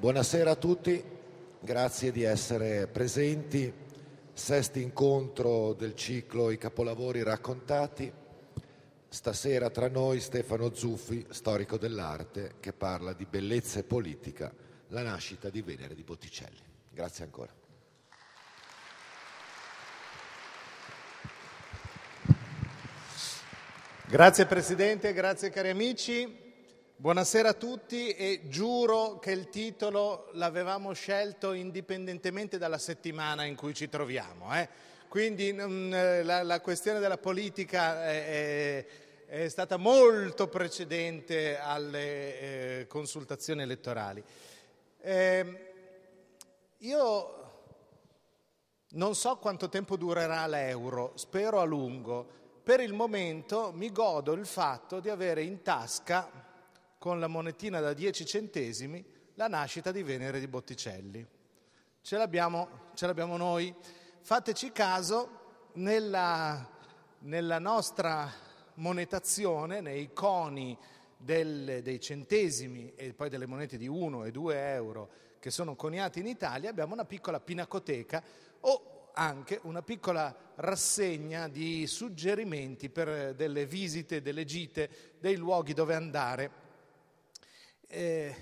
Buonasera a tutti, grazie di essere presenti. Sesto incontro del ciclo I capolavori raccontati. Stasera tra noi Stefano Zuffi, storico dell'arte, che parla di bellezza e politica, la nascita di Venere di Botticelli. Grazie ancora. Grazie Presidente, grazie cari amici. Buonasera a tutti e giuro che il titolo l'avevamo scelto indipendentemente dalla settimana in cui ci troviamo. Eh? Quindi mh, mm, eh, la, la, questione della politica è, è, è stata molto precedente alle eh, consultazioni elettorali. Eh, io non so quanto tempo durerà l'euro, spero a lungo. Per il momento mi godo il fatto di avere in tasca con la monetina da 10 centesimi la nascita di Venere di Botticelli. Ce l'abbiamo, ce l'abbiamo noi. Fateci caso nella, nella nostra monetazione, nei coni del, dei centesimi e poi delle monete di 1 e 2 euro che sono coniati in Italia, abbiamo una piccola pinacoteca o anche una piccola rassegna di suggerimenti per delle visite, delle gite, dei luoghi dove andare eh,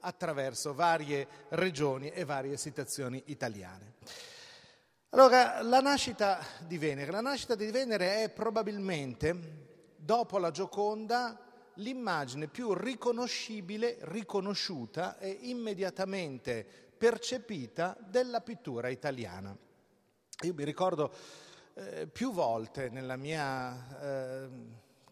attraverso varie regioni e varie situazioni italiane. Allora, la nascita di Venere. La nascita di Venere è probabilmente, dopo la Gioconda, l'immagine più riconoscibile, riconosciuta e immediatamente percepita della pittura italiana. Io mi ricordo eh, più volte nella mia eh,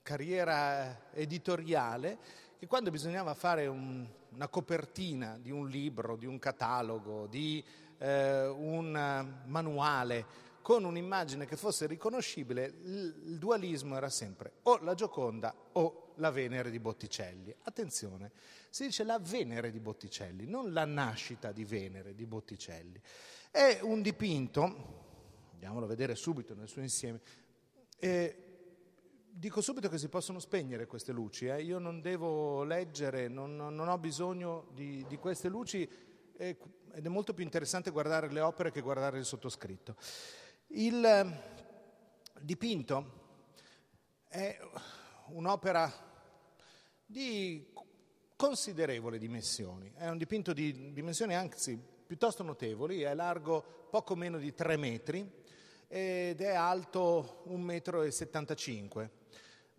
carriera eh, editoriale che quando bisognava fare un, una copertina di un libro, di un catalogo, di eh, un manuale, con un'immagine che fosse riconoscibile, il dualismo era sempre o la Gioconda o la Venere di Botticelli. Attenzione, si dice la Venere di Botticelli, non la nascita di Venere di Botticelli. È un dipinto, andiamolo a vedere subito nel suo insieme, eh, Dico subito che si possono spegnere queste luci, eh? io non devo leggere, non, non ho bisogno di, di queste luci ed è molto più interessante guardare le opere che guardare il sottoscritto. Il ehm, dipinto è un'opera di considerevole dimensioni, è un dipinto di dimensioni anzi piuttosto notevoli, è largo poco meno di 3 metri ed è alto 1,75 metri.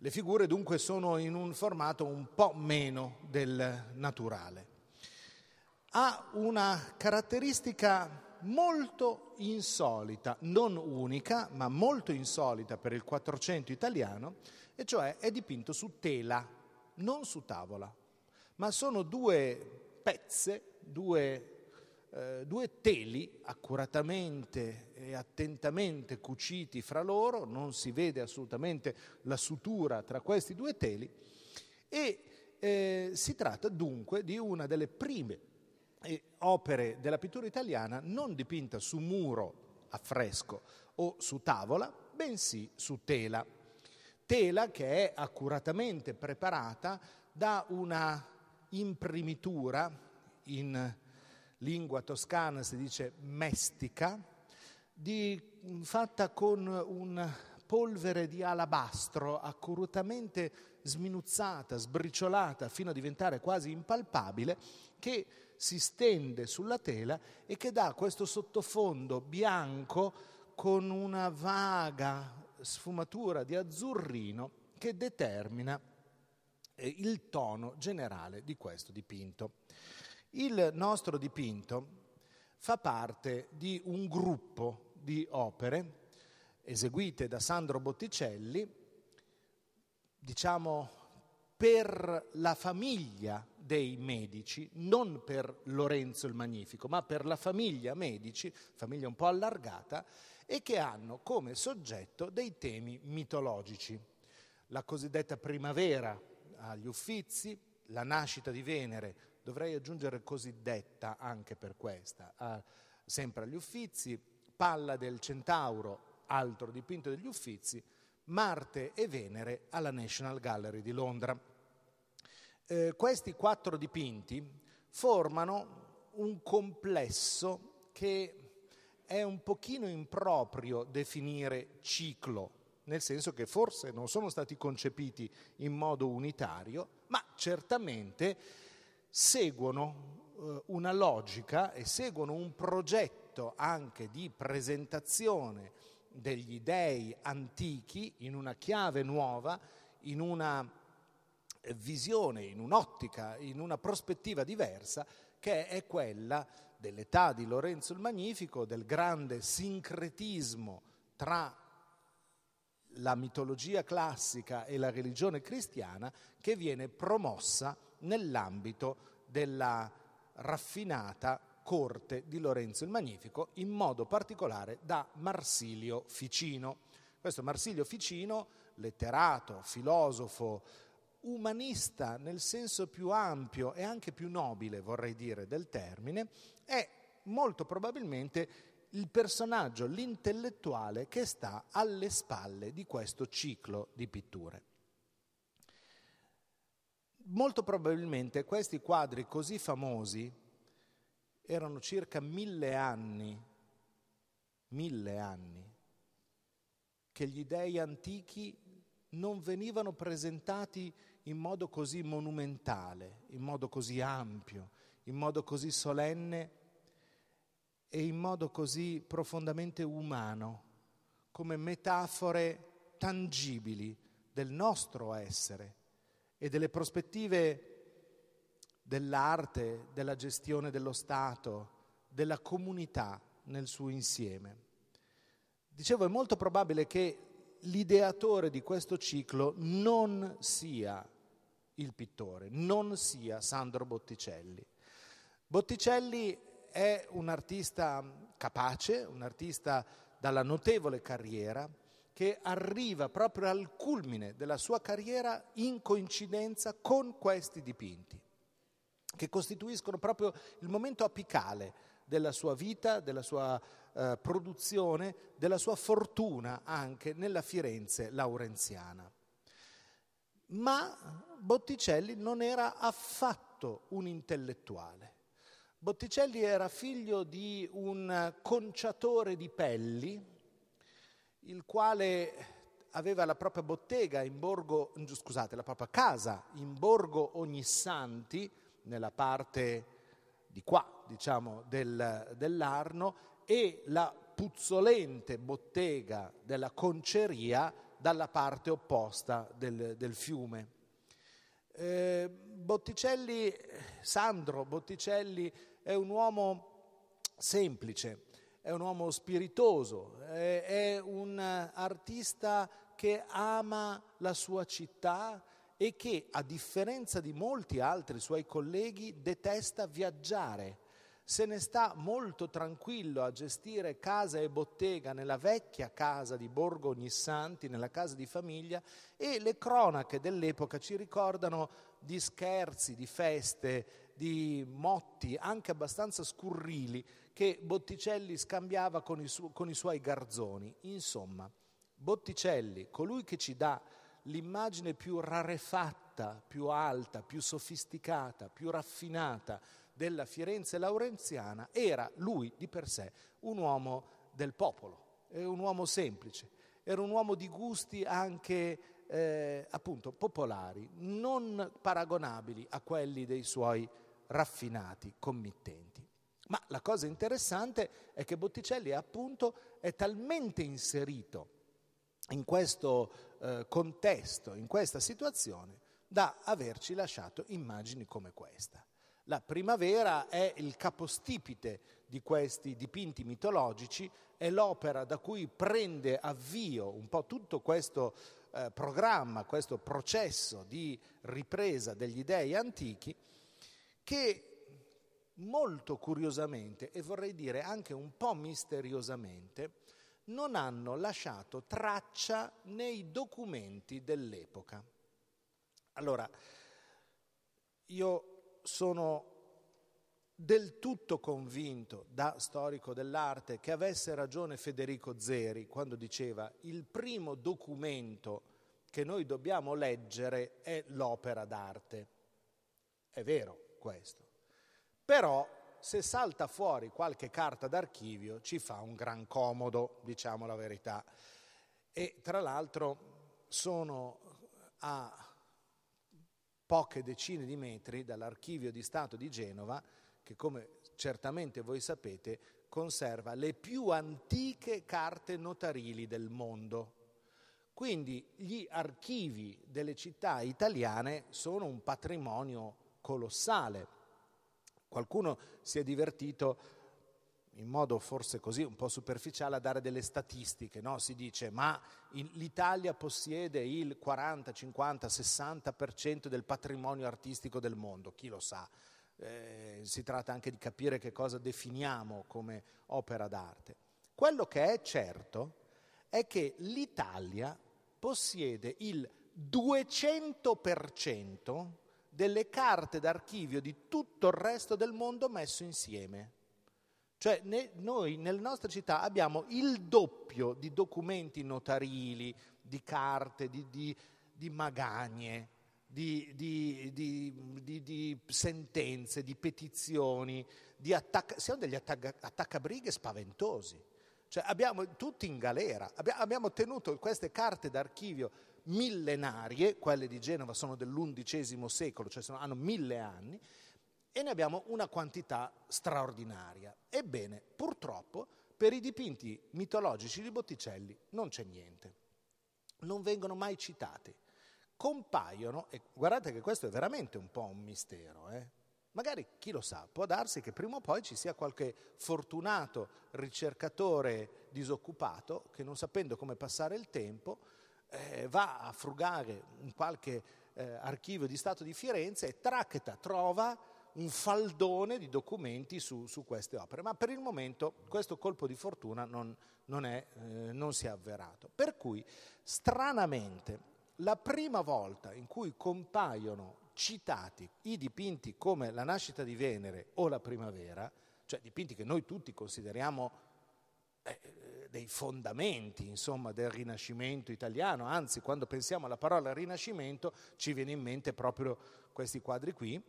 Le figure dunque sono in un formato un po' meno del naturale. Ha una caratteristica molto insolita, non unica, ma molto insolita per il Quattrocento italiano, e cioè è dipinto su tela, non su tavola, ma sono due pezze, due eh, due teli accuratamente e attentamente cuciti fra loro, non si vede assolutamente la sutura tra questi due teli, e eh, si tratta dunque di una delle prime eh, opere della pittura italiana non dipinta su muro a fresco o su tavola, bensì su tela. Tela che è accuratamente preparata da una imprimitura in lingua toscana si dice mestica, di, mm, fatta con un polvere di alabastro accuratamente sminuzzata, sbriciolata fino a diventare quasi impalpabile, che si stende sulla tela e che dà questo sottofondo bianco con una vaga sfumatura di azzurrino che determina eh, il tono generale di questo dipinto. Il nostro dipinto fa parte di un gruppo di opere eseguite da Sandro Botticelli, diciamo per la famiglia dei Medici, non per Lorenzo il Magnifico, ma per la famiglia Medici, famiglia un po' allargata, e che hanno come soggetto dei temi mitologici. La cosiddetta primavera agli Uffizi, la nascita di Venere dovrei aggiungere cosiddetta anche per questa, ah, sempre agli Uffizi, Palla del Centauro, altro dipinto degli Uffizi, Marte e Venere alla National Gallery di Londra. Eh, questi quattro dipinti formano un complesso che è un pochino improprio definire ciclo, nel senso che forse non sono stati concepiti in modo unitario, ma certamente seguono eh, una logica e seguono un progetto anche di presentazione degli dei antichi in una chiave nuova, in una eh, visione, in un'ottica, in una prospettiva diversa che è quella dell'età di Lorenzo il Magnifico, del grande sincretismo tra la mitologia classica e la religione cristiana che viene promossa nell'ambito della raffinata corte di Lorenzo il Magnifico, in modo particolare da Marsilio Ficino. Questo Marsilio Ficino, letterato, filosofo, umanista nel senso più ampio e anche più nobile, vorrei dire, del termine, è molto probabilmente il personaggio, l'intellettuale che sta alle spalle di questo ciclo di pitture. Molto probabilmente questi quadri così famosi erano circa mille anni, mille anni, che gli dei antichi non venivano presentati in modo così monumentale, in modo così ampio, in modo così solenne e in modo così profondamente umano, come metafore tangibili del nostro essere e delle prospettive dell'arte, della gestione dello Stato, della comunità nel suo insieme. Dicevo, è molto probabile che l'ideatore di questo ciclo non sia il pittore, non sia Sandro Botticelli. Botticelli è un artista capace, un artista dalla notevole carriera, che arriva proprio al culmine della sua carriera in coincidenza con questi dipinti, che costituiscono proprio il momento apicale della sua vita, della sua eh, produzione, della sua fortuna anche nella Firenze laurenziana. Ma Botticelli non era affatto un intellettuale. Botticelli era figlio di un conciatore di pelli, il quale aveva la propria bottega in borgo, scusate, la propria casa in borgo Ognissanti, nella parte di qua, diciamo, del, dell'Arno, e la puzzolente bottega della conceria dalla parte opposta del, del fiume. Eh, Botticelli, Sandro Botticelli è un uomo semplice, è un uomo spiritoso, è, è un artista che ama la sua città e che, a differenza di molti altri suoi colleghi, detesta viaggiare se ne sta molto tranquillo a gestire casa e bottega nella vecchia casa di Borgo Ognissanti, nella casa di famiglia, e le cronache dell'epoca ci ricordano di scherzi, di feste, di motti anche abbastanza scurrili che Botticelli scambiava con i, su- con i suoi garzoni. Insomma, Botticelli, colui che ci dà l'immagine più rarefatta, più alta, più sofisticata, più raffinata della Firenze laurenziana, era lui di per sé un uomo del popolo, un uomo semplice, era un uomo di gusti anche eh, appunto popolari, non paragonabili a quelli dei suoi raffinati committenti. Ma la cosa interessante è che Botticelli appunto è talmente inserito in questo eh, contesto, in questa situazione, da averci lasciato immagini come questa. La primavera è il capostipite di questi dipinti mitologici, è l'opera da cui prende avvio un po' tutto questo eh, programma, questo processo di ripresa degli dei antichi che molto curiosamente e vorrei dire anche un po' misteriosamente non hanno lasciato traccia nei documenti dell'epoca. Allora, io sono del tutto convinto da storico dell'arte che avesse ragione Federico Zeri quando diceva il primo documento che noi dobbiamo leggere è l'opera d'arte. È vero, questo. Però se salta fuori qualche carta d'archivio ci fa un gran comodo, diciamo la verità. E tra l'altro sono a poche decine di metri dall'archivio di Stato di Genova, che come certamente voi sapete conserva le più antiche carte notarili del mondo. Quindi gli archivi delle città italiane sono un patrimonio colossale. Qualcuno si è divertito in modo forse così un po' superficiale a dare delle statistiche, no? si dice ma l'Italia possiede il 40, 50, 60% del patrimonio artistico del mondo, chi lo sa. Eh, si tratta anche di capire che cosa definiamo come opera d'arte. Quello che è certo è che l'Italia possiede il 200% delle carte d'archivio di tutto il resto del mondo messo insieme. Cioè ne, noi nelle nostre città abbiamo il doppio di documenti notarili, di carte, di, di, di magagne, di, di, sentenze, di petizioni, di attacca, siamo degli attacca, attaccabrighe spaventosi. Cioè abbiamo tutti in galera, abbiamo tenuto queste carte d'archivio millenarie, quelle di Genova sono dell'undicesimo secolo, cioè sono, hanno mille anni, e ne abbiamo una quantità straordinaria. Ebbene, purtroppo per i dipinti mitologici di Botticelli non c'è niente, non vengono mai citati. Compaiono, e guardate che questo è veramente un po' un mistero, eh? magari chi lo sa, può darsi che prima o poi ci sia qualche fortunato ricercatore disoccupato che non sapendo come passare il tempo eh, va a frugare in qualche eh, archivio di Stato di Firenze e Tracheta trova un faldone di documenti su, su, queste opere, ma per il momento questo colpo di fortuna non, non, è, eh, non si è avverato. Per cui, stranamente, la prima volta in cui compaiono citati i dipinti come la nascita di Venere o la primavera, cioè dipinti che noi tutti consideriamo eh, dei fondamenti insomma, del Rinascimento italiano, anzi quando pensiamo alla parola Rinascimento ci viene in mente proprio questi quadri qui,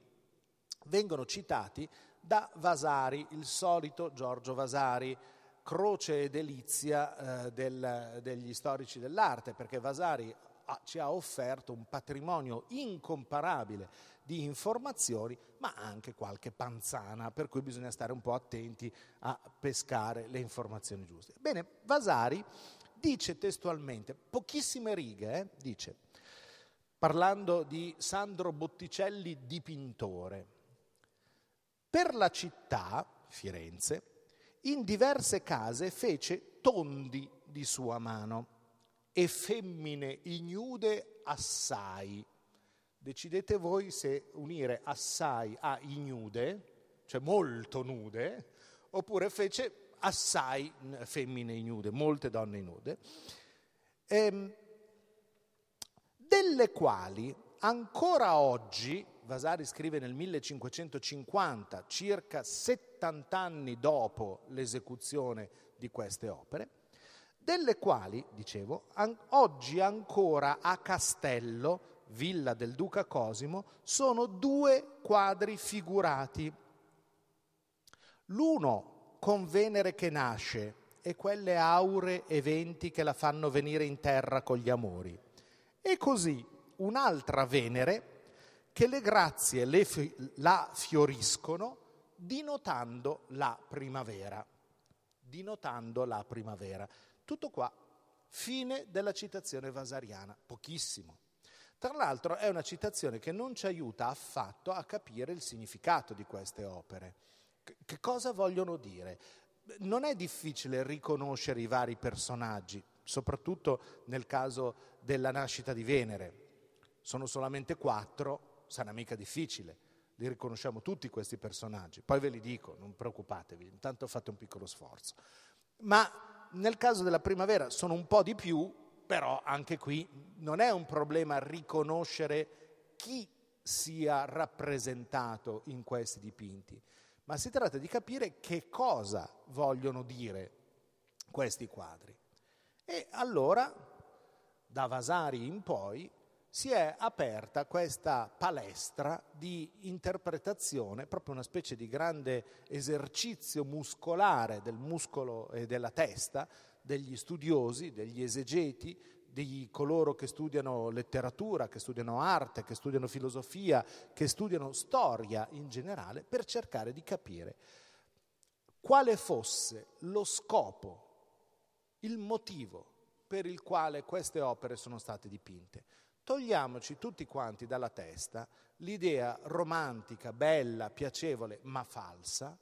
vengono citati da Vasari, il solito Giorgio Vasari, croce e delizia eh, del, degli storici dell'arte, perché Vasari ci ha offerto un patrimonio incomparabile di informazioni, ma anche qualche panzana, per cui bisogna stare un po' attenti a pescare le informazioni giuste. Bene, Vasari dice testualmente, pochissime righe, eh, dice, parlando di Sandro Botticelli dipintore, per la città, Firenze, in diverse case fece tondi di sua mano e femmine ignude assai. Decidete voi se unire assai a ignude, cioè molto nude, oppure fece assai femmine ignude, molte donne ignude, ehm, delle quali ancora oggi, Vasari scrive nel 1550, circa 70 anni dopo l'esecuzione di queste opere, delle quali, dicevo, an- oggi ancora a Castello, villa del duca Cosimo, sono due quadri figurati. L'uno con Venere che nasce e quelle aure e venti che la fanno venire in terra con gli amori. E così un'altra Venere che le grazie le fi- la fioriscono dinotando la primavera. Dinotando la primavera. Tutto qua, fine della citazione vasariana, pochissimo. Tra l'altro è una citazione che non ci aiuta affatto a capire il significato di queste opere. Che cosa vogliono dire? Non è difficile riconoscere i vari personaggi, soprattutto nel caso della nascita di Venere. Sono solamente quattro, sarà mica difficile. Li riconosciamo tutti questi personaggi. Poi ve li dico, non preoccupatevi, intanto fate un piccolo sforzo. Ma nel caso della primavera sono un po' di più, però anche qui non è un problema riconoscere chi sia rappresentato in questi dipinti, ma si tratta di capire che cosa vogliono dire questi quadri. E allora, da Vasari in poi, si è aperta questa palestra di interpretazione, proprio una specie di grande esercizio muscolare del muscolo e della testa degli studiosi, degli esegeti, di coloro che studiano letteratura, che studiano arte, che studiano filosofia, che studiano storia in generale, per cercare di capire quale fosse lo scopo, il motivo per il quale queste opere sono state dipinte. Togliamoci tutti quanti dalla testa l'idea romantica, bella, piacevole, ma falsa,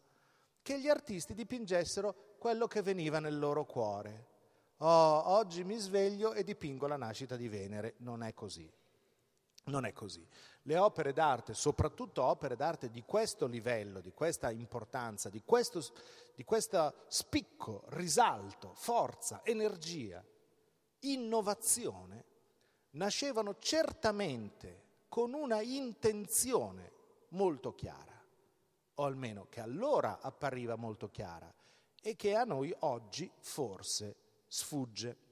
che gli artisti dipingessero quello che veniva nel loro cuore. Oh, oggi mi sveglio e dipingo la nascita di Venere. Non è così. Non è così. Le opere d'arte, soprattutto opere d'arte di questo livello, di questa importanza, di questo, di questo spicco, risalto, forza, energia, innovazione, nascevano certamente con una intenzione molto chiara, o almeno che allora appariva molto chiara e che a noi oggi forse sfugge.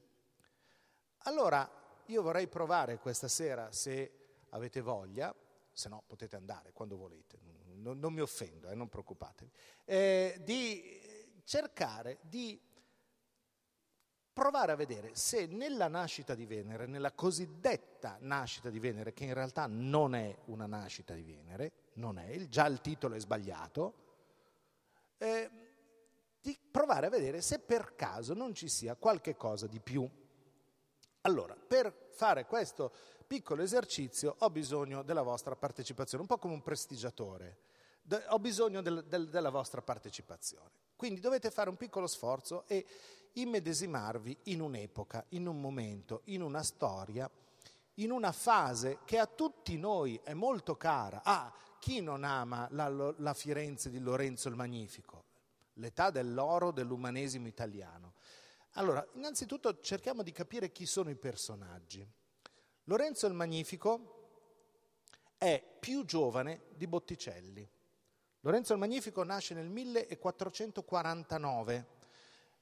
Allora io vorrei provare questa sera, se avete voglia, se no potete andare quando volete, non, non mi offendo, eh, non preoccupatevi, eh, di cercare di provare a vedere se nella nascita di Venere, nella cosiddetta nascita di Venere, che in realtà non è una nascita di Venere, non è, già il titolo è sbagliato, eh, di provare a vedere se per caso non ci sia qualche cosa di più. Allora, per fare questo piccolo esercizio ho bisogno della vostra partecipazione, un po' come un prestigiatore, ho bisogno del, del, della vostra partecipazione. Quindi dovete fare un piccolo sforzo e immedesimarvi in un'epoca, in un momento, in una storia, in una fase che a tutti noi è molto cara. Ah, chi non ama la, la Firenze di Lorenzo il Magnifico? L'età dell'oro dell'umanesimo italiano. Allora, innanzitutto cerchiamo di capire chi sono i personaggi. Lorenzo il Magnifico è più giovane di Botticelli. Lorenzo il Magnifico nasce nel 1449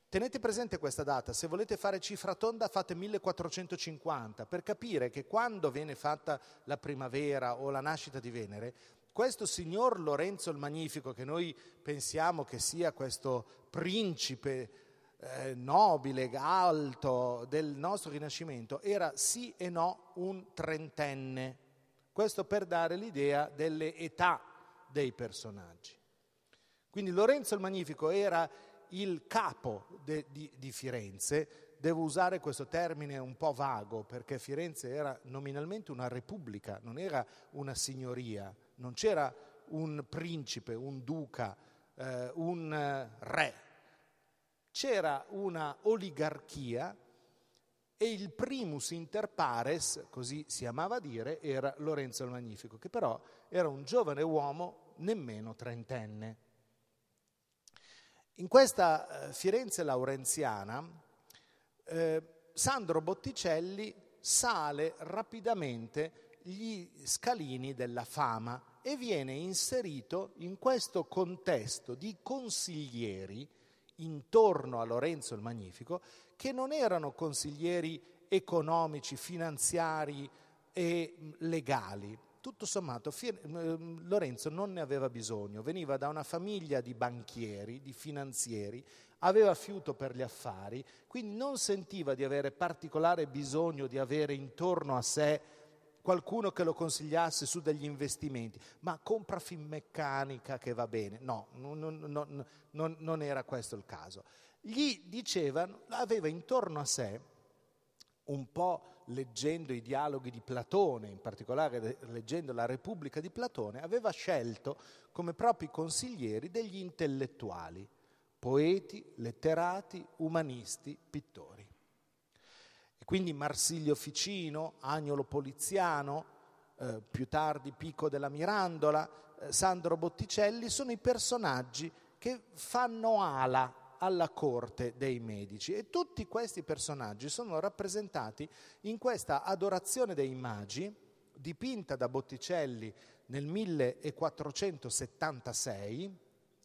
Tenete presente questa data, se volete fare cifra tonda fate 1450 per capire che quando viene fatta la primavera o la nascita di Venere, questo signor Lorenzo il Magnifico, che noi pensiamo che sia questo principe eh, nobile, alto del nostro Rinascimento, era sì e no un trentenne. Questo per dare l'idea delle età dei personaggi. Quindi Lorenzo il Magnifico era il capo de, di, di Firenze, devo usare questo termine un po' vago, perché Firenze era nominalmente una repubblica, non era una signoria, non c'era un principe, un duca, eh, un eh, re, c'era una oligarchia e il primus inter pares, così si amava dire, era Lorenzo il Magnifico, che però era un giovane uomo nemmeno trentenne. In questa eh, Firenze laurenziana eh, Sandro Botticelli sale rapidamente gli scalini della fama e viene inserito in questo contesto di consiglieri intorno a Lorenzo il Magnifico che non erano consiglieri economici, finanziari e mm, legali, tutto sommato ehm, Lorenzo non ne aveva bisogno, veniva da una famiglia di banchieri, di finanzieri, aveva fiuto per gli affari, quindi non sentiva di avere particolare bisogno di avere intorno a sé qualcuno che lo consigliasse su degli investimenti, ma compra Finmeccanica che va bene, no, non, non, non, non era questo il caso. Gli dicevano, aveva intorno a sé un po' leggendo i dialoghi di Platone, in particolare leggendo la Repubblica di Platone, aveva scelto come propri consiglieri degli intellettuali, poeti, letterati, umanisti, pittori. E quindi Marsilio Ficino, Agnolo Poliziano, eh, più tardi Pico della Mirandola, eh, Sandro Botticelli sono i personaggi che fanno ala alla corte dei medici. E tutti questi personaggi sono rappresentati in questa adorazione dei magi, dipinta da Botticelli nel 1476,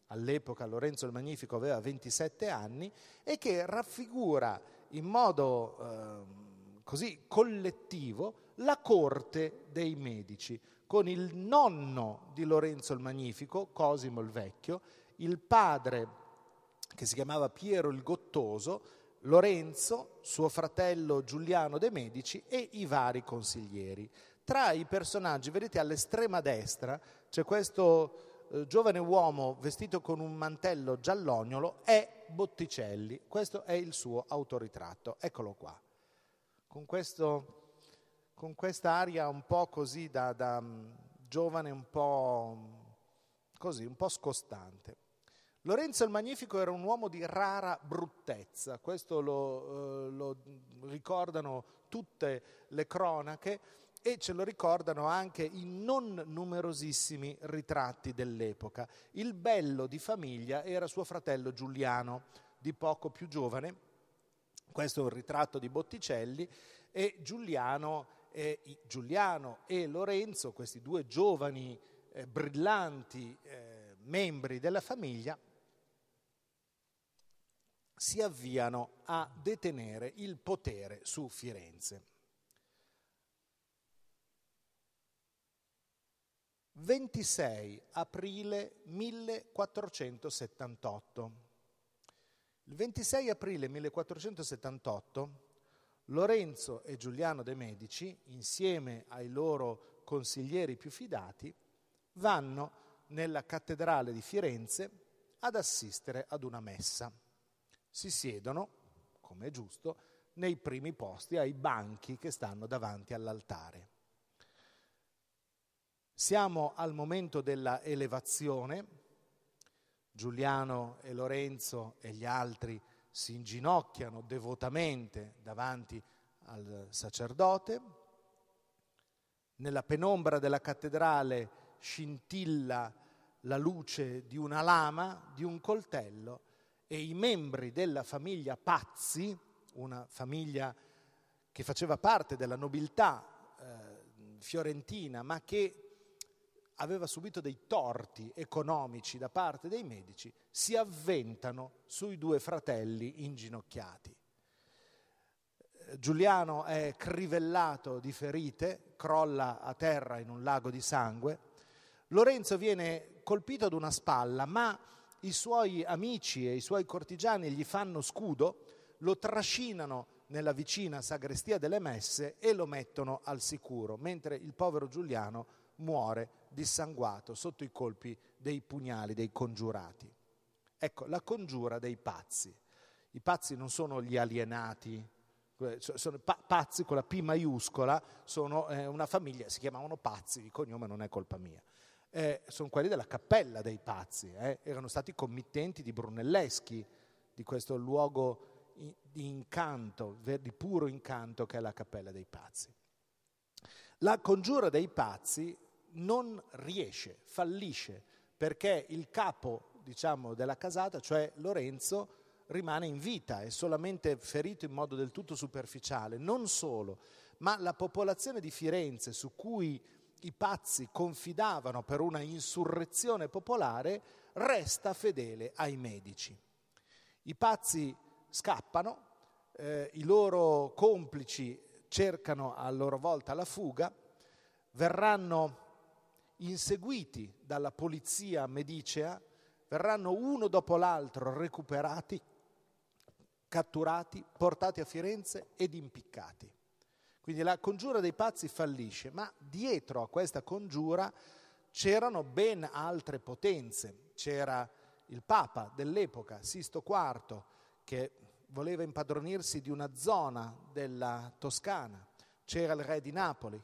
all'epoca Lorenzo il Magnifico aveva 27 anni, e che raffigura in modo eh, così collettivo la corte dei medici, con il nonno di Lorenzo il Magnifico, Cosimo il Vecchio, il padre che si chiamava Piero il Gottoso, Lorenzo, suo fratello Giuliano de' Medici e i vari consiglieri. Tra i personaggi, vedete all'estrema destra, c'è questo eh, giovane uomo vestito con un mantello giallognolo, è Botticelli, questo è il suo autoritratto, eccolo qua. Con, questo, con questa aria un po' così da, da um, giovane, un po' mm, così, un po' scostante. Lorenzo il Magnifico era un uomo di rara bruttezza, questo lo, eh, lo ricordano tutte le cronache e ce lo ricordano anche i non numerosissimi ritratti dell'epoca. Il bello di famiglia era suo fratello Giuliano, di poco più giovane, questo è un ritratto di Botticelli, e Giuliano, eh, Giuliano e Lorenzo, questi due giovani eh, brillanti eh, membri della famiglia, si avviano a detenere il potere su Firenze. – 26 aprile 1478 il 26 aprile 1478 Lorenzo e Giuliano de' Medici, insieme ai loro consiglieri più fidati, vanno nella cattedrale di Firenze ad assistere ad una messa si siedono, come è giusto, nei primi posti ai banchi che stanno davanti all'altare. Siamo al momento della elevazione, Giuliano e Lorenzo e gli altri si inginocchiano devotamente davanti al sacerdote. Nella penombra della cattedrale scintilla la luce di una lama, di un coltello e i membri della famiglia Pazzi, una famiglia che faceva parte della nobiltà eh, fiorentina, ma che aveva subito dei torti economici da parte dei medici, si avventano sui due fratelli inginocchiati. Eh, Giuliano è crivellato di ferite, crolla a terra in un lago di sangue. Lorenzo viene colpito ad una spalla, ma i suoi amici e i suoi cortigiani gli fanno scudo, lo trascinano nella vicina sagrestia delle messe e lo mettono al sicuro, mentre il povero Giuliano muore dissanguato sotto i colpi dei pugnali dei congiurati. Ecco, la congiura dei pazzi. I pazzi non sono gli alienati, sono pazzi con la P maiuscola, sono eh, una famiglia, si chiamavano pazzi, il cognome non è colpa mia eh, sono quelli della Cappella dei Pazzi, eh? erano stati committenti di Brunelleschi, di questo luogo di incanto, di puro incanto che è la Cappella dei Pazzi. La congiura dei pazzi non riesce, fallisce, perché il capo diciamo, della casata, cioè Lorenzo, rimane in vita, è solamente ferito in modo del tutto superficiale. Non solo, ma la popolazione di Firenze, su cui i pazzi confidavano per una insurrezione popolare, resta fedele ai medici. I pazzi scappano, eh, i loro complici cercano a loro volta la fuga, verranno inseguiti dalla polizia medicea, verranno uno dopo l'altro recuperati, catturati, portati a Firenze ed impiccati. Quindi la congiura dei pazzi fallisce, ma dietro a questa congiura c'erano ben altre potenze. C'era il Papa dell'epoca, Sisto IV, che voleva impadronirsi di una zona della Toscana, c'era il re di Napoli,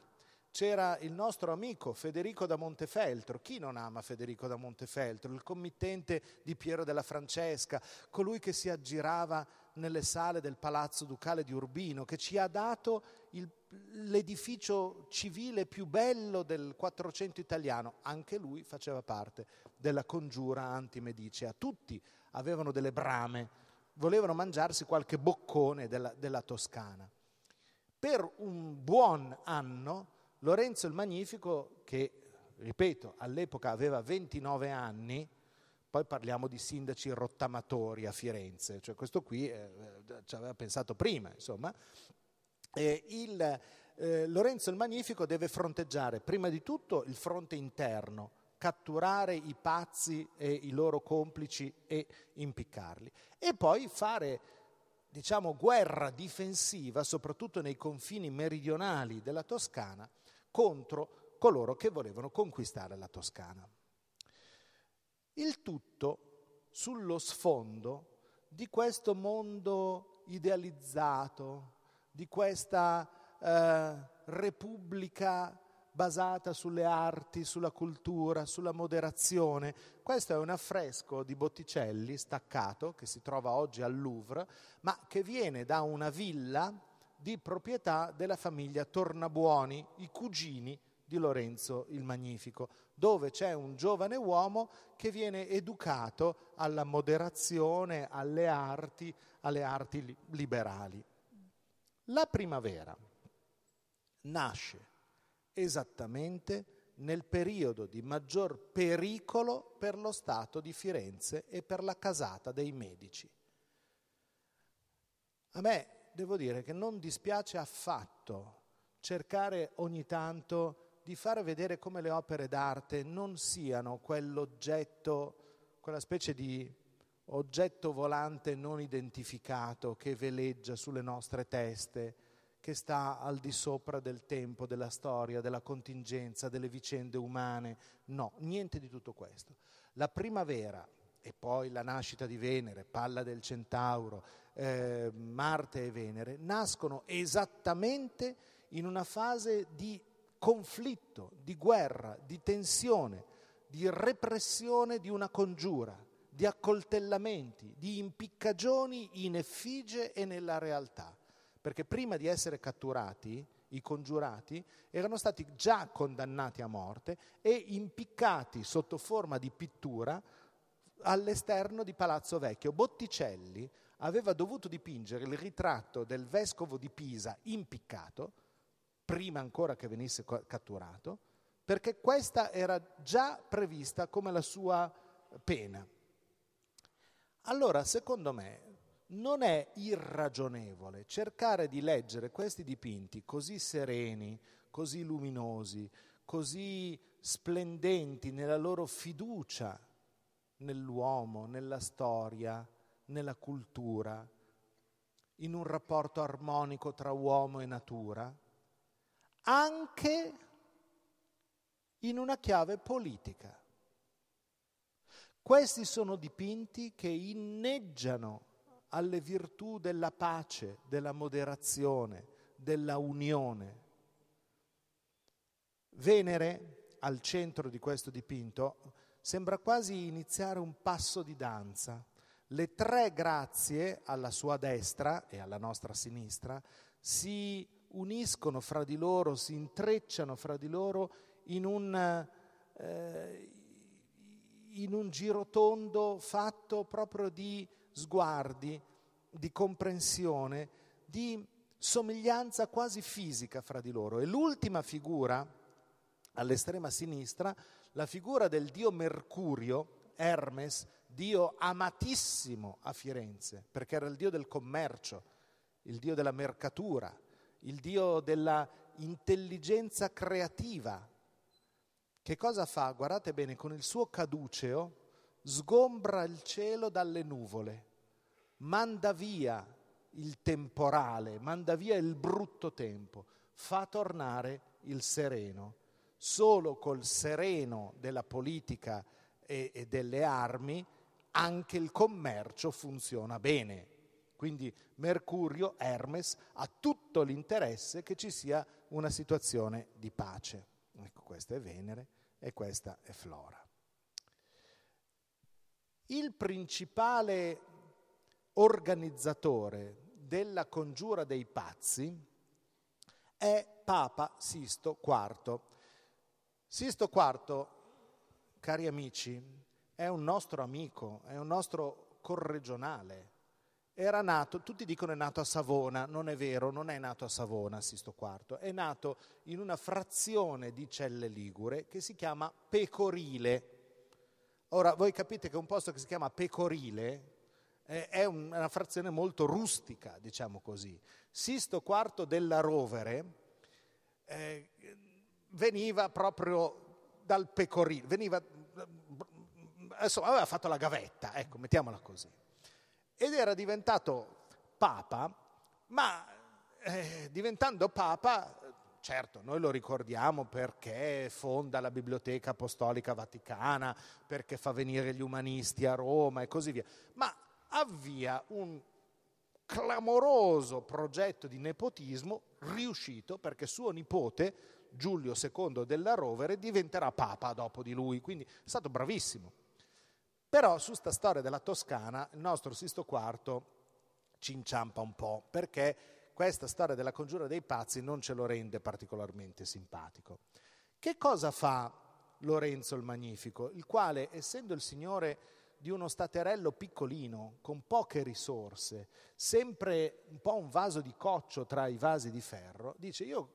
c'era il nostro amico Federico da Montefeltro. Chi non ama Federico da Montefeltro? Il committente di Piero della Francesca, colui che si aggirava nelle sale del Palazzo Ducale di Urbino, che ci ha dato il, l'edificio civile più bello del Quattrocento italiano. Anche lui faceva parte della congiura antimedicea. Tutti avevano delle brame, volevano mangiarsi qualche boccone della, della Toscana. Per un buon anno Lorenzo il Magnifico, che ripeto all'epoca aveva 29 anni, poi parliamo di sindaci rottamatori a Firenze, cioè questo qui eh, eh ci aveva pensato prima, insomma. Eh, il, eh, Lorenzo il Magnifico deve fronteggiare prima di tutto il fronte interno, catturare i pazzi e i loro complici e impiccarli. E poi fare, diciamo, guerra difensiva, soprattutto nei confini meridionali della Toscana, contro coloro che volevano conquistare la Toscana. Il tutto sullo sfondo di questo mondo idealizzato, di questa eh, repubblica basata sulle arti, sulla cultura, sulla moderazione. Questo è un affresco di Botticelli staccato che si trova oggi al Louvre, ma che viene da una villa di proprietà della famiglia Tornabuoni, i cugini di Lorenzo il Magnifico dove c'è un giovane uomo che viene educato alla moderazione, alle arti, alle arti liberali. La primavera nasce esattamente nel periodo di maggior pericolo per lo Stato di Firenze e per la casata dei Medici. A me devo dire che non dispiace affatto cercare ogni tanto di far vedere come le opere d'arte non siano quell'oggetto, quella specie di oggetto volante non identificato che veleggia sulle nostre teste, che sta al di sopra del tempo, della storia, della contingenza, delle vicende umane. No, niente di tutto questo. La primavera e poi la nascita di Venere, palla del centauro, eh, Marte e Venere, nascono esattamente in una fase di conflitto, di guerra, di tensione, di repressione di una congiura, di accoltellamenti, di impiccagioni in effigie e nella realtà. Perché prima di essere catturati, i congiurati erano stati già condannati a morte e impiccati sotto forma di pittura all'esterno di Palazzo Vecchio. Botticelli aveva dovuto dipingere il ritratto del vescovo di Pisa impiccato prima ancora che venisse catturato, perché questa era già prevista come la sua pena. Allora, secondo me, non è irragionevole cercare di leggere questi dipinti così sereni, così luminosi, così splendenti nella loro fiducia nell'uomo, nella storia, nella cultura, in un rapporto armonico tra uomo e natura, anche in una chiave politica. Questi sono dipinti che inneggiano alle virtù della pace, della moderazione, della unione. Venere, al centro di questo dipinto, sembra quasi iniziare un passo di danza. Le tre grazie alla sua destra e alla nostra sinistra si uniscono fra di loro, si intrecciano fra di loro in un, eh, in un girotondo fatto proprio di sguardi, di comprensione, di somiglianza quasi fisica fra di loro. E l'ultima figura, all'estrema sinistra, la figura del dio Mercurio, Hermes, dio amatissimo a Firenze, perché era il dio del commercio, il dio della mercatura, il Dio della intelligenza creativa. Che cosa fa? Guardate bene, con il suo caduceo sgombra il cielo dalle nuvole, manda via il temporale, manda via il brutto tempo, fa tornare il sereno. Solo col sereno della politica e, e delle armi anche il commercio funziona bene quindi Mercurio, Hermes, ha tutto l'interesse che ci sia una situazione di pace. Ecco, questa è Venere e questa è Flora. Il principale organizzatore della congiura dei pazzi è Papa Sisto IV. Sisto IV, cari amici, è un nostro amico, è un nostro corregionale, era nato, tutti dicono è nato a Savona, non è vero, non è nato a Savona Sisto IV, è nato in una frazione di Celle Ligure che si chiama Pecorile. Ora, voi capite che un posto che si chiama Pecorile eh, è una frazione molto rustica, diciamo così. Sisto IV della Rovere eh, veniva proprio dal Pecorile, veniva, insomma, eh, aveva fatto la gavetta, ecco, mettiamola così ed era diventato papa, ma eh, diventando papa, certo, noi lo ricordiamo perché fonda la Biblioteca Apostolica Vaticana, perché fa venire gli umanisti a Roma e così via, ma avvia un clamoroso progetto di nepotismo riuscito perché suo nipote Giulio II della Rovere diventerà papa dopo di lui, quindi è stato bravissimo. Però su sta storia della Toscana il nostro Sisto IV ci inciampa un po', perché questa storia della congiura dei pazzi non ce lo rende particolarmente simpatico. Che cosa fa Lorenzo il Magnifico, il quale, essendo il signore di uno staterello piccolino, con poche risorse, sempre un po' un vaso di coccio tra i vasi di ferro, dice io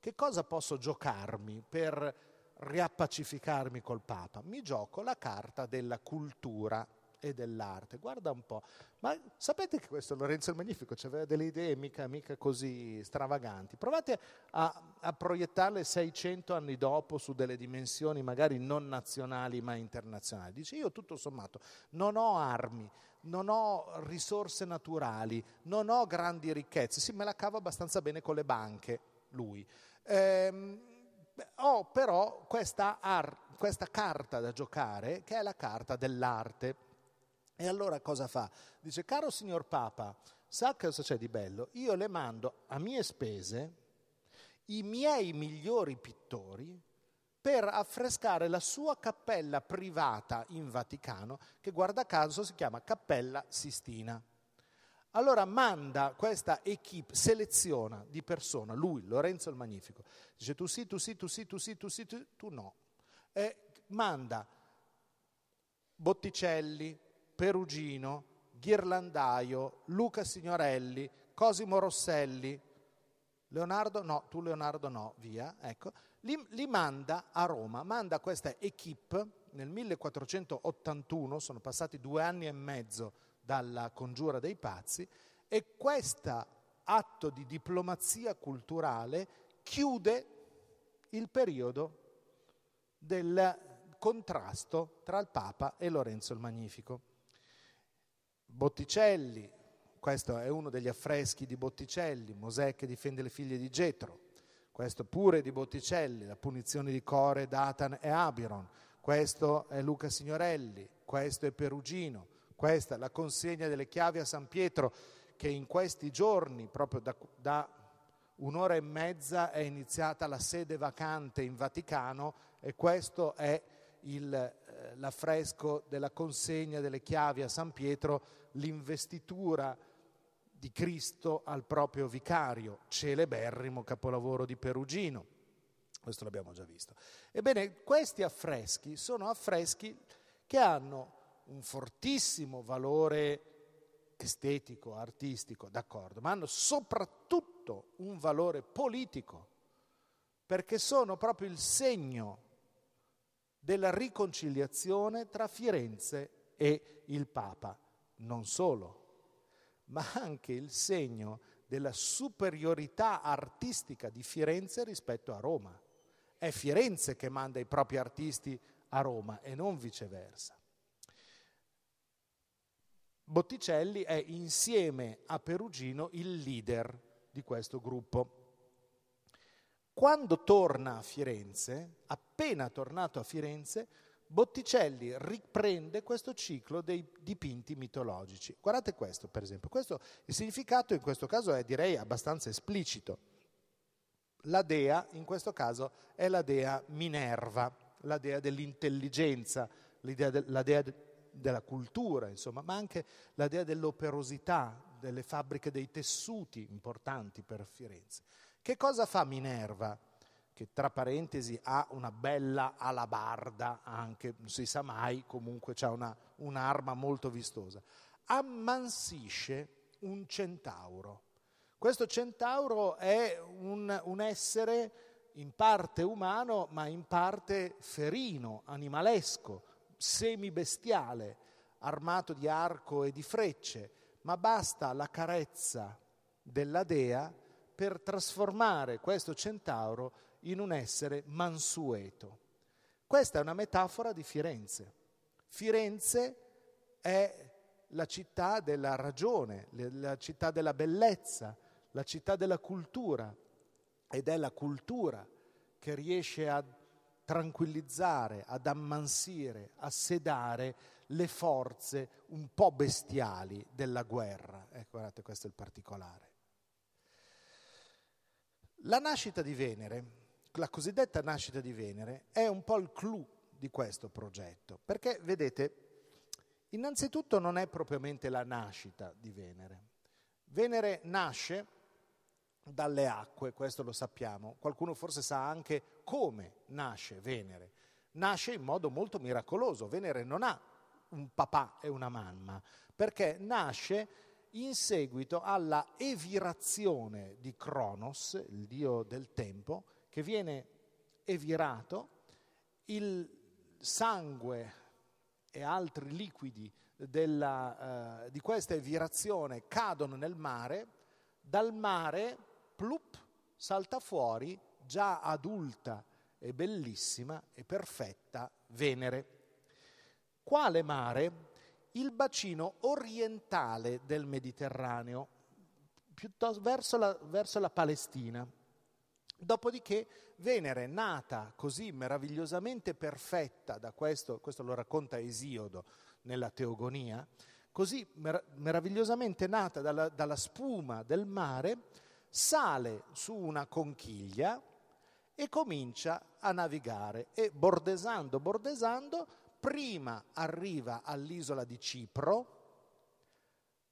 che cosa posso giocarmi per riappacificarmi col Papa, mi gioco la carta della cultura e dell'arte. Guarda un po', ma sapete che questo Lorenzo il Magnifico cioè aveva delle idee mica, mica così stravaganti. Provate a, a proiettarle 600 anni dopo su delle dimensioni magari non nazionali ma internazionali. Dice io tutto sommato non ho armi, non ho risorse naturali, non ho grandi ricchezze, sì me la cavo abbastanza bene con le banche lui. Ehm, ho però questa, ar- questa carta da giocare che è la carta dell'arte. E allora cosa fa? Dice, caro signor Papa, sa cosa c'è di bello? Io le mando a mie spese i miei migliori pittori per affrescare la sua cappella privata in Vaticano, che guarda caso si chiama Cappella Sistina. Allora manda questa equip, seleziona di persona, lui, Lorenzo il Magnifico, dice tu sì, tu sì, tu sì, tu sì, tu sì, tu, tu no. E manda Botticelli, Perugino, Ghirlandaio, Luca Signorelli, Cosimo Rosselli, Leonardo no, tu Leonardo no, via, ecco, li, li manda a Roma, manda questa equip nel 1481, sono passati due anni e mezzo dalla congiura dei pazzi e questo atto di diplomazia culturale chiude il periodo del contrasto tra il Papa e Lorenzo il Magnifico. Botticelli, questo è uno degli affreschi di Botticelli, Mosè che difende le figlie di Getro, questo pure di Botticelli, la punizione di Core, Datan e Abiron, questo è Luca Signorelli, questo è Perugino, questa la consegna delle chiavi a San Pietro che in questi giorni, proprio da, da un'ora e mezza, è iniziata la sede vacante in Vaticano e questo è il, eh, l'affresco della consegna delle chiavi a San Pietro, l'investitura di Cristo al proprio vicario, celeberrimo capolavoro di Perugino. Questo l'abbiamo già visto. Ebbene, questi affreschi sono affreschi che hanno un fortissimo valore estetico, artistico, d'accordo, ma hanno soprattutto un valore politico, perché sono proprio il segno della riconciliazione tra Firenze e il Papa. Non solo, ma anche il segno della superiorità artistica di Firenze rispetto a Roma. È Firenze che manda i propri artisti a Roma e non viceversa. Botticelli è insieme a Perugino il leader di questo gruppo. Quando torna a Firenze, appena tornato a Firenze, Botticelli riprende questo ciclo dei dipinti mitologici. Guardate questo, per esempio. Questo, il significato in questo caso è direi abbastanza esplicito. La dea, in questo caso, è la dea Minerva, la dea dell'intelligenza, la dea, de, la dea de, della cultura, insomma, ma anche la dea dell'operosità, delle fabbriche dei tessuti importanti per Firenze. Che cosa fa Minerva? Che tra parentesi ha una bella alabarda, anche non si sa mai, comunque ha una, un'arma molto vistosa. Ammansisce un centauro. Questo centauro è un, un essere in parte umano, ma in parte ferino, animalesco semibestiale, armato di arco e di frecce, ma basta la carezza della dea per trasformare questo centauro in un essere mansueto. Questa è una metafora di Firenze. Firenze è la città della ragione, la città della bellezza, la città della cultura ed è la cultura che riesce a tranquillizzare, ad ammansire, a sedare le forze un po' bestiali della guerra. Ecco, guardate, questo è il particolare. La nascita di Venere, la cosiddetta nascita di Venere, è un po' il clou di questo progetto, perché vedete, innanzitutto non è propriamente la nascita di Venere. Venere nasce dalle acque, questo lo sappiamo. Qualcuno forse sa anche come nasce Venere. Nasce in modo molto miracoloso. Venere non ha un papà e una mamma, perché nasce in seguito alla evirazione di Cronos, il dio del tempo, che viene evirato, il sangue e altri liquidi della, eh, di questa evirazione cadono nel mare, dal mare plup, salta fuori già adulta e bellissima e perfetta Venere. Quale mare? Il bacino orientale del Mediterraneo, verso la, verso la Palestina. Dopodiché Venere, nata così meravigliosamente perfetta da questo, questo lo racconta Esiodo nella Teogonia, così mer- meravigliosamente nata dalla, dalla spuma del mare, sale su una conchiglia e comincia a navigare e bordesando, bordesando, prima arriva all'isola di Cipro,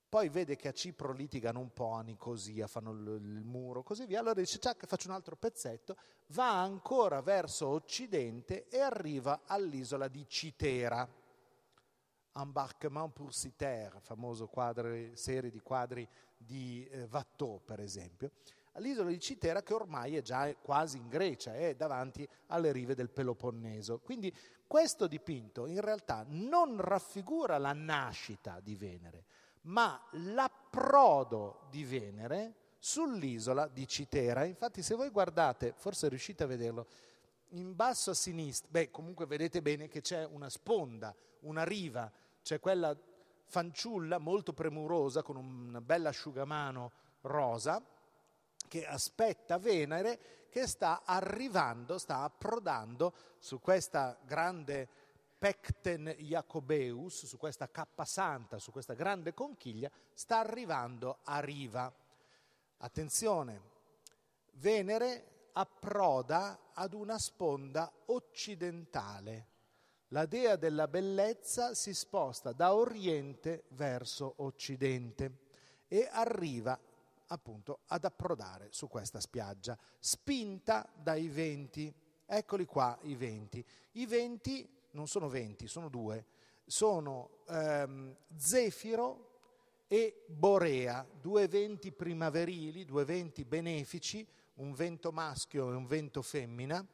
poi vede che a Cipro litigano un po' a Nicosia, fanno il muro, così via, allora dice, ciac, faccio un altro pezzetto, va ancora verso occidente e arriva all'isola di Citera. Embarquement pour Citer, famoso quadri, serie di quadri di eh, Watteau, per esempio, all'isola di Citera che ormai è già quasi in Grecia, è davanti alle rive del Peloponneso. Quindi questo dipinto in realtà non raffigura la nascita di Venere, ma l'approdo di Venere sull'isola di Citera. Infatti se voi guardate, forse riuscite a vederlo, in basso a sinistra, beh comunque vedete bene che c'è una sponda, una riva, c'è quella fanciulla molto premurosa con un bel asciugamano rosa che aspetta Venere che sta arrivando, sta approdando su questa grande Pecten Jacobeus, su questa cappa santa, su questa grande conchiglia, sta arrivando a riva. Attenzione, Venere approda ad una sponda occidentale. La dea della bellezza si sposta da oriente verso occidente e arriva appunto ad approdare su questa spiaggia, spinta dai venti. Eccoli qua i venti. I venti non sono venti, sono due. Sono ehm, Zefiro e Borea, due venti primaverili, due venti benefici un vento maschio e un vento femmina,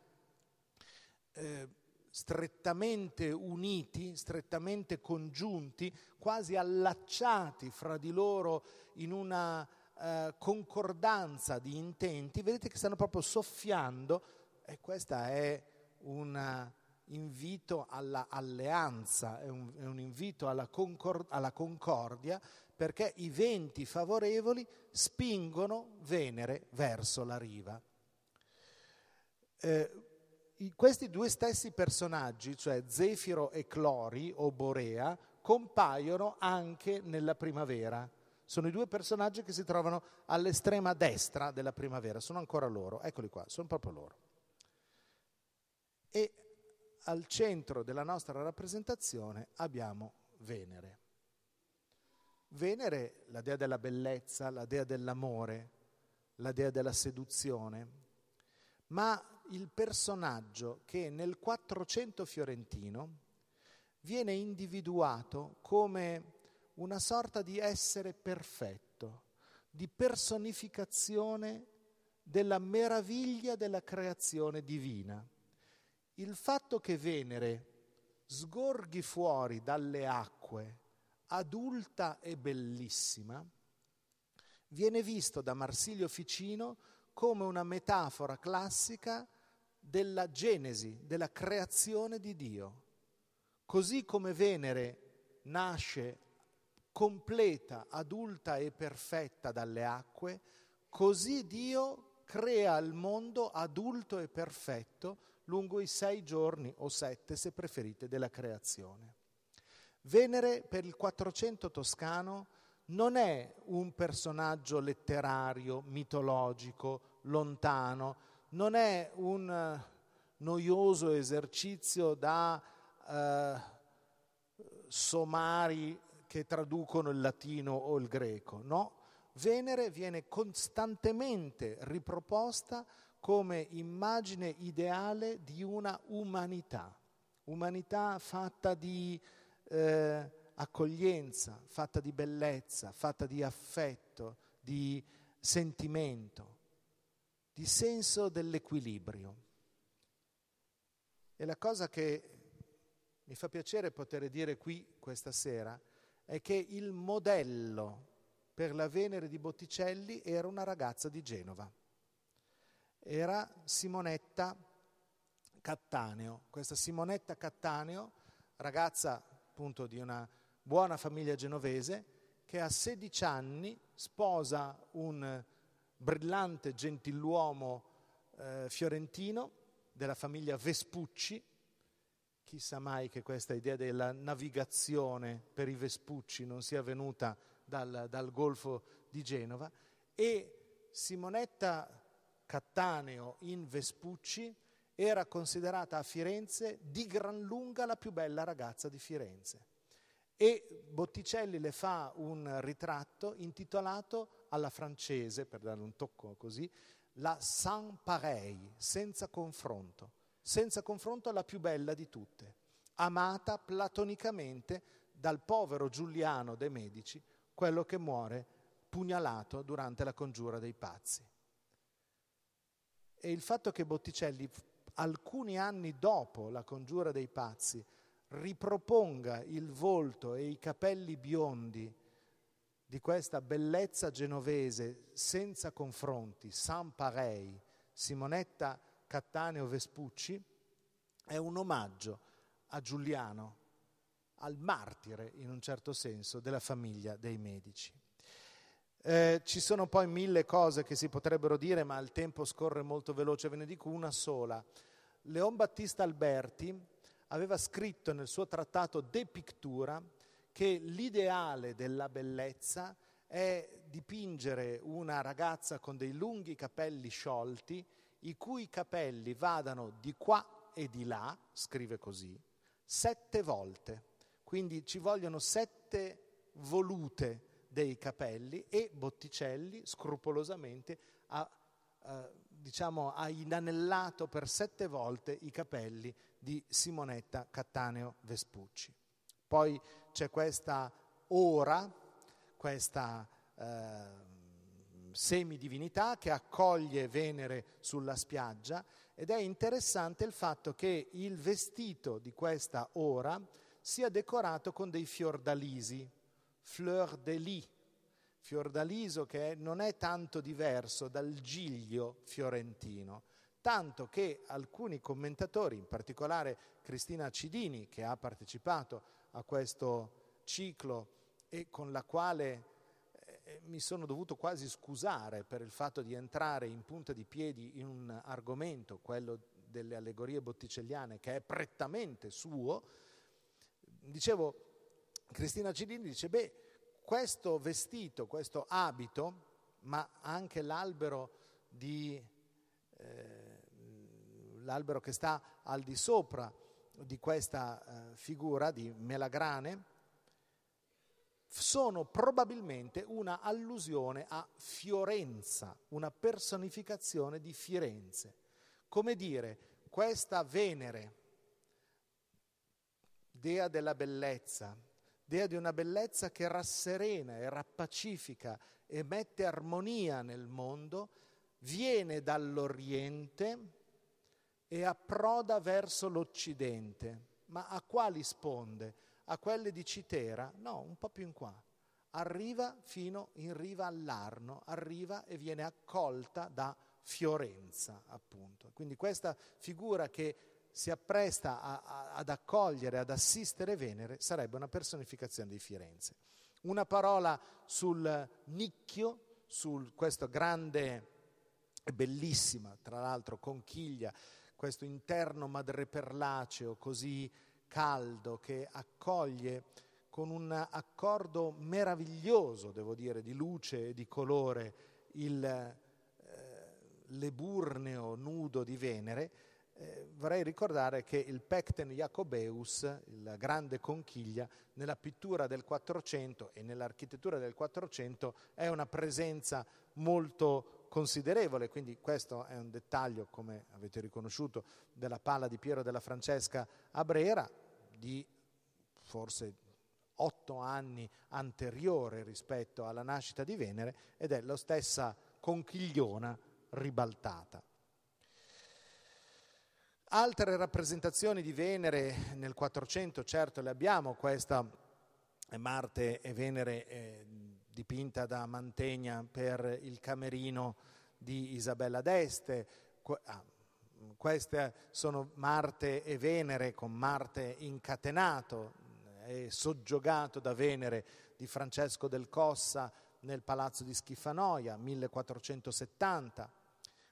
eh, strettamente uniti, strettamente congiunti, quasi allacciati fra di loro in una eh, concordanza di intenti, vedete che stanno proprio soffiando e questo è un eh, invito alla alleanza, è un, è un invito alla, concor- alla concordia perché i venti favorevoli spingono Venere verso la riva. Eh, questi due stessi personaggi, cioè Zefiro e Clori o Borea, compaiono anche nella primavera. Sono i due personaggi che si trovano all'estrema destra della primavera, sono ancora loro, eccoli qua, sono proprio loro. E al centro della nostra rappresentazione abbiamo Venere. Venere, la dea della bellezza, la dea dell'amore, la dea della seduzione, ma il personaggio che nel 400 fiorentino viene individuato come una sorta di essere perfetto, di personificazione della meraviglia della creazione divina. Il fatto che Venere sgorghi fuori dalle acque adulta e bellissima, viene visto da Marsilio Ficino come una metafora classica della genesi, della creazione di Dio. Così come Venere nasce completa, adulta e perfetta dalle acque, così Dio crea il mondo adulto e perfetto lungo i sei giorni o sette, se preferite, della creazione. Venere per il 400 toscano non è un personaggio letterario, mitologico, lontano, non è un eh, noioso esercizio da eh, somari che traducono il latino o il greco, no? Venere viene costantemente riproposta come immagine ideale di una umanità, umanità fatta di eh, accoglienza, fatta di bellezza, fatta di affetto, di sentimento, di senso dell'equilibrio. E la cosa che mi fa piacere poter dire qui questa sera è che il modello per la Venere di Botticelli era una ragazza di Genova. Era Simonetta Cattaneo. Questa Simonetta Cattaneo, ragazza appunto di una buona famiglia genovese che a 16 anni sposa un brillante gentiluomo eh, fiorentino della famiglia Vespucci. Chissà mai che questa idea della navigazione per i Vespucci non sia venuta dal, dal Golfo di Genova. E Simonetta Cattaneo in Vespucci era considerata a Firenze di gran lunga la più bella ragazza di Firenze. E Botticelli le fa un ritratto intitolato alla francese, per dare un tocco così, la Sans Pareil, senza confronto, senza confronto la più bella di tutte, amata platonicamente dal povero Giuliano de' Medici, quello che muore pugnalato durante la congiura dei pazzi. E il fatto che Botticelli alcuni anni dopo la congiura dei pazzi, riproponga il volto e i capelli biondi di questa bellezza genovese senza confronti, sans pareil, Simonetta Cattaneo Vespucci, è un omaggio a Giuliano, al martire in un certo senso della famiglia dei Medici. Eh, ci sono poi mille cose che si potrebbero dire, ma il tempo scorre molto veloce, ve ne dico una sola. Leon Battista Alberti aveva scritto nel suo trattato De Pictura che l'ideale della bellezza è dipingere una ragazza con dei lunghi capelli sciolti, i cui capelli vadano di qua e di là, scrive così, sette volte. Quindi ci vogliono sette volute dei capelli e Botticelli scrupolosamente ha eh, diciamo, ha inanellato per sette volte i capelli di Simonetta Cattaneo Vespucci. Poi c'è questa ora, questa eh, semidivinità che accoglie Venere sulla spiaggia ed è interessante il fatto che il vestito di questa ora sia decorato con dei fiordalisi, fleur de lis, fiordaliso che non è tanto diverso dal giglio fiorentino, tanto che alcuni commentatori, in particolare Cristina Cidini, che ha partecipato a questo ciclo e con la quale eh, eh, mi sono dovuto quasi scusare per il fatto di entrare in punta di piedi in un argomento, quello delle allegorie botticelliane, che è prettamente suo, dicevo, Cristina Cidini dice, beh, questo vestito, questo abito, ma anche l'albero, di, eh, l'albero che sta al di sopra di questa eh, figura di melagrane, sono probabilmente una allusione a Fiorenza, una personificazione di Firenze. Come dire, questa Venere, dea della bellezza, Dea di una bellezza che rasserena e rappacifica e mette armonia nel mondo, viene dall'Oriente e approda verso l'Occidente. Ma a quali sponde? A quelle di Citera? No, un po' più in qua. Arriva fino in riva all'Arno, arriva e viene accolta da Fiorenza, appunto. Quindi questa figura che si appresta a, a, ad accogliere, ad assistere Venere, sarebbe una personificazione di Firenze. Una parola sul nicchio, su questo grande bellissima, tra l'altro, conchiglia, questo interno madreperlaceo così caldo che accoglie con un accordo meraviglioso, devo dire, di luce e di colore il eh, leburneo nudo di Venere, eh, vorrei ricordare che il Pecten Jacobeus, la grande conchiglia, nella pittura del 400 e nell'architettura del 400 è una presenza molto considerevole, quindi questo è un dettaglio, come avete riconosciuto, della pala di Piero della Francesca a Brera, di forse otto anni anteriore rispetto alla nascita di Venere, ed è la stessa conchigliona ribaltata. Altre rappresentazioni di Venere nel 400, certo le abbiamo, questa è Marte e Venere eh, dipinta da Mantegna per il camerino di Isabella d'Este, Qu- ah, queste sono Marte e Venere con Marte incatenato e soggiogato da Venere di Francesco del Cossa nel palazzo di Schifanoia 1470.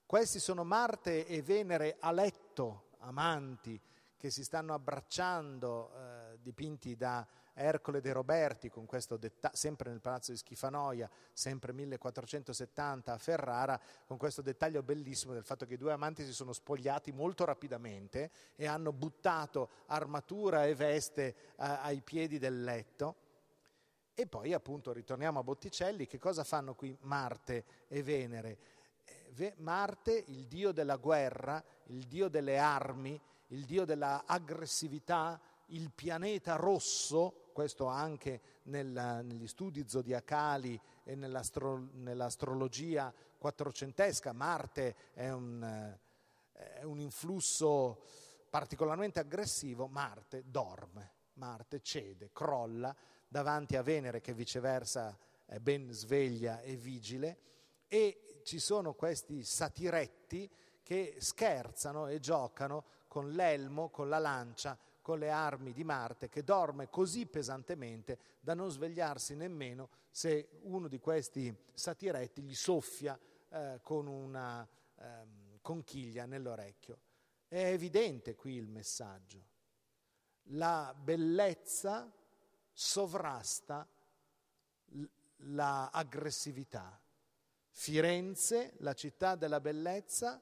Questi sono Marte e Venere a letto, amanti, che si stanno abbracciando, eh, dipinti da Ercole De Roberti, detta- sempre nel palazzo di Schifanoia, sempre 1470 a Ferrara, con questo dettaglio bellissimo del fatto che i due amanti si sono spogliati molto rapidamente e hanno buttato armatura e veste eh, ai piedi del letto. E poi appunto ritorniamo a Botticelli, che cosa fanno qui Marte e Venere? Marte, il dio della guerra, il dio delle armi, il dio dell'aggressività, il pianeta rosso, questo anche nella, negli studi zodiacali e nell'astro, nell'astrologia quattrocentesca, Marte è un, eh, è un influsso particolarmente aggressivo, Marte dorme, Marte cede, crolla davanti a Venere che viceversa è ben sveglia e vigile e ci sono questi satiretti che scherzano e giocano con l'elmo, con la lancia, con le armi di Marte, che dorme così pesantemente da non svegliarsi nemmeno se uno di questi satiretti gli soffia eh, con una eh, conchiglia nell'orecchio. È evidente qui il messaggio. La bellezza sovrasta l'aggressività. La Firenze, la città della bellezza,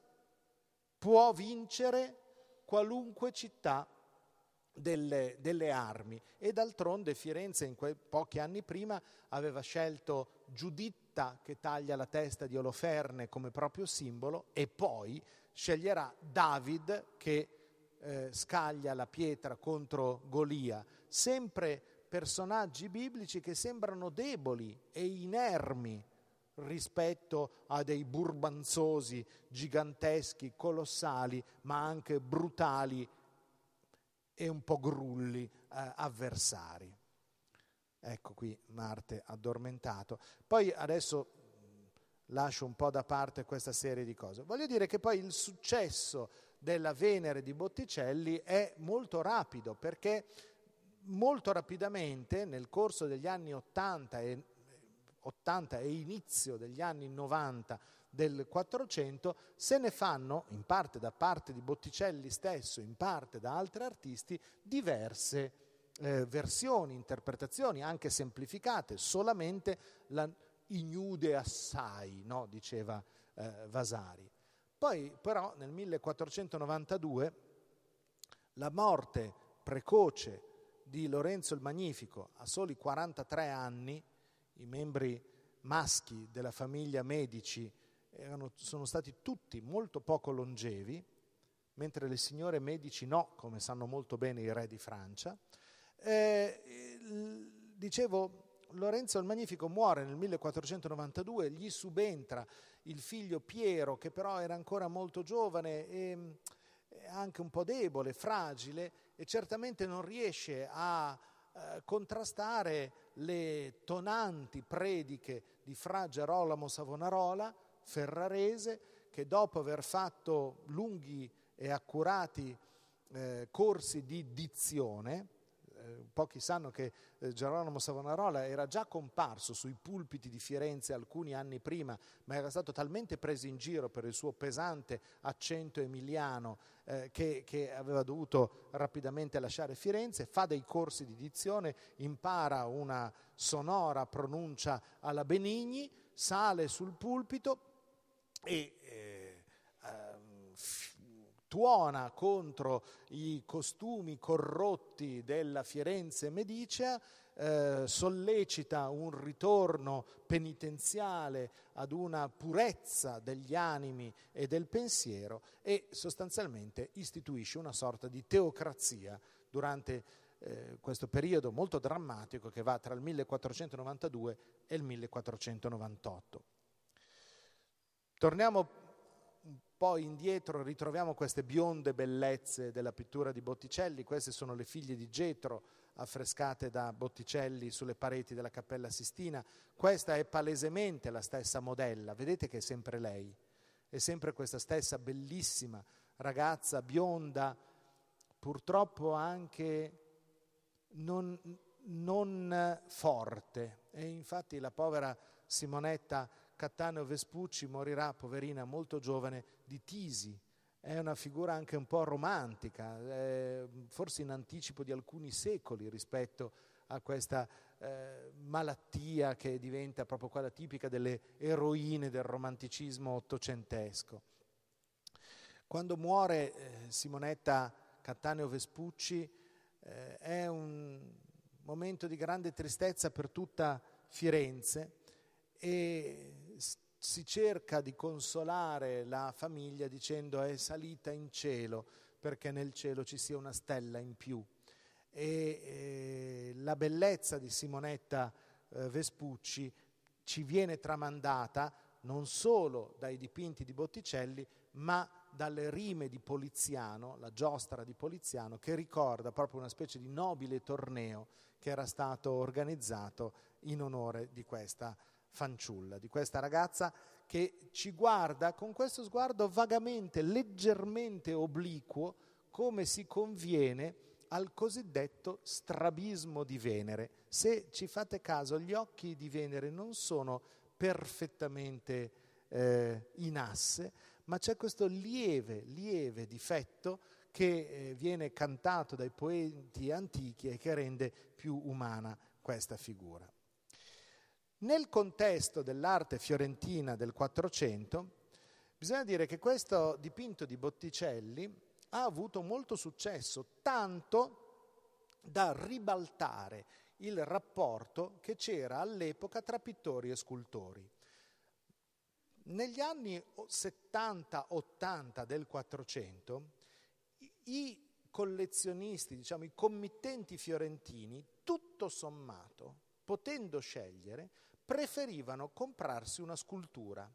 può vincere qualunque città delle, delle armi. E d'altronde Firenze, in quei pochi anni prima, aveva scelto Giuditta che taglia la testa di Oloferne come proprio simbolo e poi sceglierà David che eh, scaglia la pietra contro Golia. Sempre personaggi biblici che sembrano deboli e inermi rispetto a dei burbanzosi giganteschi, colossali, ma anche brutali e un po' grulli eh, avversari. Ecco qui Marte addormentato. Poi adesso mm, lascio un po' da parte questa serie di cose. Voglio dire che poi il successo della Venere di Botticelli è molto rapido perché molto rapidamente nel corso degli anni 80 e 80 e inizio degli anni 90 del 400, se ne fanno, in parte da parte di Botticelli stesso, in parte da altri artisti, diverse eh, versioni, interpretazioni, anche semplificate, solamente la ignude assai, no? diceva eh, Vasari. Poi però nel 1492 la morte precoce di Lorenzo il Magnifico a soli 43 anni, i membri maschi della famiglia Medici erano, sono stati tutti molto poco longevi, mentre le signore Medici no, come sanno molto bene i re di Francia. Eh, dicevo, Lorenzo il Magnifico muore nel 1492, gli subentra il figlio Piero, che però era ancora molto giovane e anche un po' debole, fragile, e certamente non riesce a eh, contrastare le tonanti prediche di Fra Gerolamo Savonarola, ferrarese, che dopo aver fatto lunghi e accurati eh, corsi di dizione, eh, pochi sanno che eh, Gerolamo Savonarola era già comparso sui pulpiti di Firenze alcuni anni prima, ma era stato talmente preso in giro per il suo pesante accento emiliano eh, che, che, aveva dovuto rapidamente lasciare Firenze, fa dei corsi di dizione, impara una sonora pronuncia alla Benigni, sale sul pulpito e eh, tuona contro i costumi corrotti della Firenze medicea, eh, sollecita un ritorno penitenziale ad una purezza degli animi e del pensiero e sostanzialmente istituisce una sorta di teocrazia durante eh, questo periodo molto drammatico che va tra il 1492 e il 1498. Torniamo poi indietro ritroviamo queste bionde bellezze della pittura di Botticelli, queste sono le figlie di Getro affrescate da Botticelli sulle pareti della Cappella Sistina, questa è palesemente la stessa modella, vedete che è sempre lei, è sempre questa stessa bellissima ragazza bionda, purtroppo anche non, non forte e infatti la povera Simonetta Cattaneo Vespucci morirà, poverina, molto giovane, di Tisi, è una figura anche un po' romantica, eh, forse in anticipo di alcuni secoli rispetto a questa eh, malattia che diventa proprio quella tipica delle eroine del romanticismo ottocentesco. Quando muore eh, Simonetta Cattaneo Vespucci eh, è un momento di grande tristezza per tutta Firenze e si cerca di consolare la famiglia dicendo è salita in cielo perché nel cielo ci sia una stella in più. E, e la bellezza di Simonetta eh, Vespucci ci viene tramandata non solo dai dipinti di Botticelli, ma dalle rime di Poliziano, la giostra di Poliziano, che ricorda proprio una specie di nobile torneo che era stato organizzato in onore di questa fanciulla, di questa ragazza che ci guarda con questo sguardo vagamente, leggermente obliquo, come si conviene al cosiddetto strabismo di Venere. Se ci fate caso, gli occhi di Venere non sono perfettamente eh, in asse, ma c'è questo lieve, lieve difetto che eh, viene cantato dai poeti antichi e che rende più umana questa figura. Nel contesto dell'arte fiorentina del Quattrocento, bisogna dire che questo dipinto di Botticelli ha avuto molto successo, tanto da ribaltare il rapporto che c'era all'epoca tra pittori e scultori. Negli anni 70-80 del 400 i collezionisti, diciamo i committenti fiorentini, tutto sommato, potendo scegliere, preferivano comprarsi una scultura.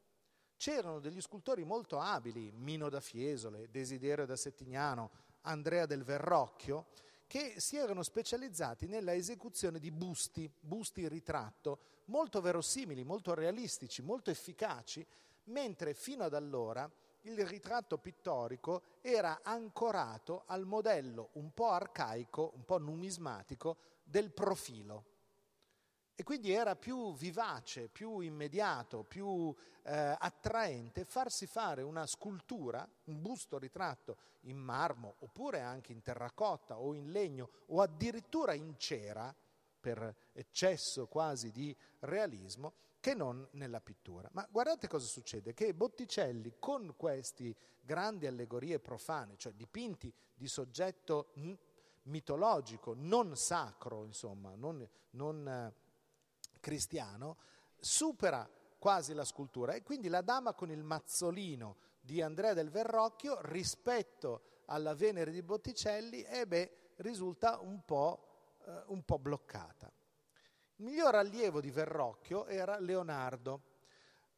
C'erano degli scultori molto abili, Mino da Fiesole, Desiderio da Settignano, Andrea del Verrocchio, che si erano specializzati nella esecuzione di busti, busti ritratto, molto verosimili, molto realistici, molto efficaci, mentre fino ad allora il ritratto pittorico era ancorato al modello un po' arcaico, un po' numismatico del profilo. E quindi era più vivace, più immediato, più eh, attraente farsi fare una scultura, un busto ritratto in marmo oppure anche in terracotta o in legno o addirittura in cera, per eccesso quasi di realismo, che non nella pittura. Ma guardate cosa succede, che Botticelli con queste grandi allegorie profane, cioè dipinti di soggetto mm, mitologico, non sacro, insomma, non... non eh, cristiano, supera quasi la scultura e quindi la dama con il mazzolino di Andrea del Verrocchio rispetto alla Venere di Botticelli eh beh, risulta un po', eh, un po' bloccata. Il miglior allievo di Verrocchio era Leonardo,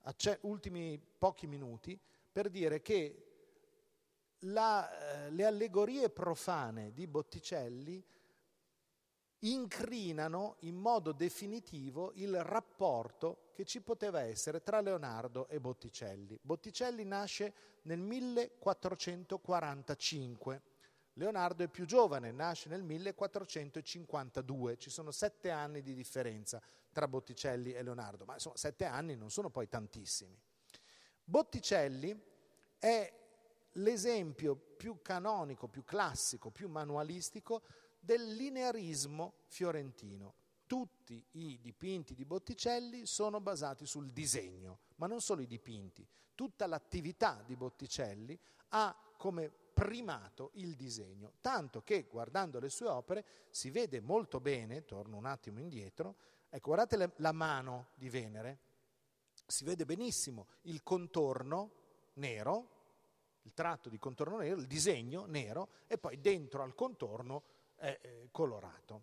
a ultimi pochi minuti, per dire che la, eh, le allegorie profane di Botticelli incrinano in modo definitivo il rapporto che ci poteva essere tra Leonardo e Botticelli. Botticelli nasce nel 1445, Leonardo è più giovane, nasce nel 1452, ci sono sette anni di differenza tra Botticelli e Leonardo, ma insomma sette anni non sono poi tantissimi. Botticelli è l'esempio più canonico, più classico, più manualistico del linearismo fiorentino. Tutti i dipinti di Botticelli sono basati sul disegno, ma non solo i dipinti. Tutta l'attività di Botticelli ha come primato il disegno, tanto che guardando le sue opere si vede molto bene, torno un attimo indietro, ecco guardate la, mano di Venere, si vede benissimo il contorno nero, il tratto di contorno nero, il disegno nero e poi dentro al contorno è eh, colorato,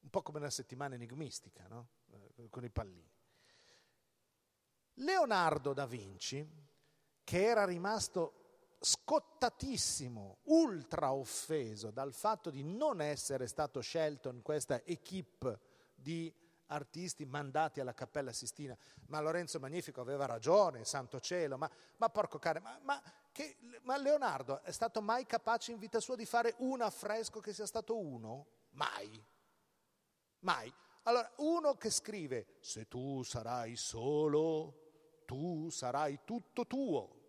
un po' come una settimana enigmistica, no? Eh, con i pallini. Leonardo da Vinci, che era rimasto scottatissimo, ultra offeso dal fatto di non essere stato scelto in questa equip di artisti mandati alla Cappella Sistina, ma Lorenzo Magnifico aveva ragione, santo cielo, ma, ma porco cane, ma, ma che, ma Leonardo è stato mai capace in vita sua di fare un affresco che sia stato uno? Mai. Mai. Allora, uno che scrive, se tu sarai solo, tu sarai tutto tuo,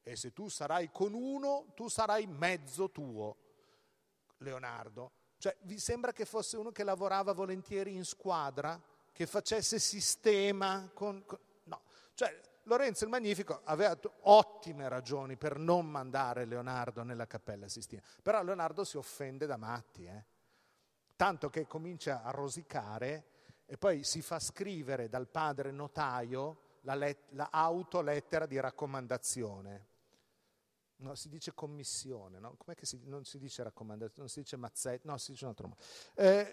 e se tu sarai con uno, tu sarai mezzo tuo. Leonardo. Cioè, vi sembra che fosse uno che lavorava volentieri in squadra, che facesse sistema con... con no, cioè, Lorenzo il Magnifico aveva ottime ragioni per non mandare Leonardo nella Cappella Sistina, però Leonardo si offende da matti, eh? tanto che comincia a rosicare e poi si fa scrivere dal padre notaio la, let- la autolettera di raccomandazione No, si dice commissione, no? Com'è che si, non si dice raccomandazione, non si dice mazzetta, no, si dice un altro modo. Eh,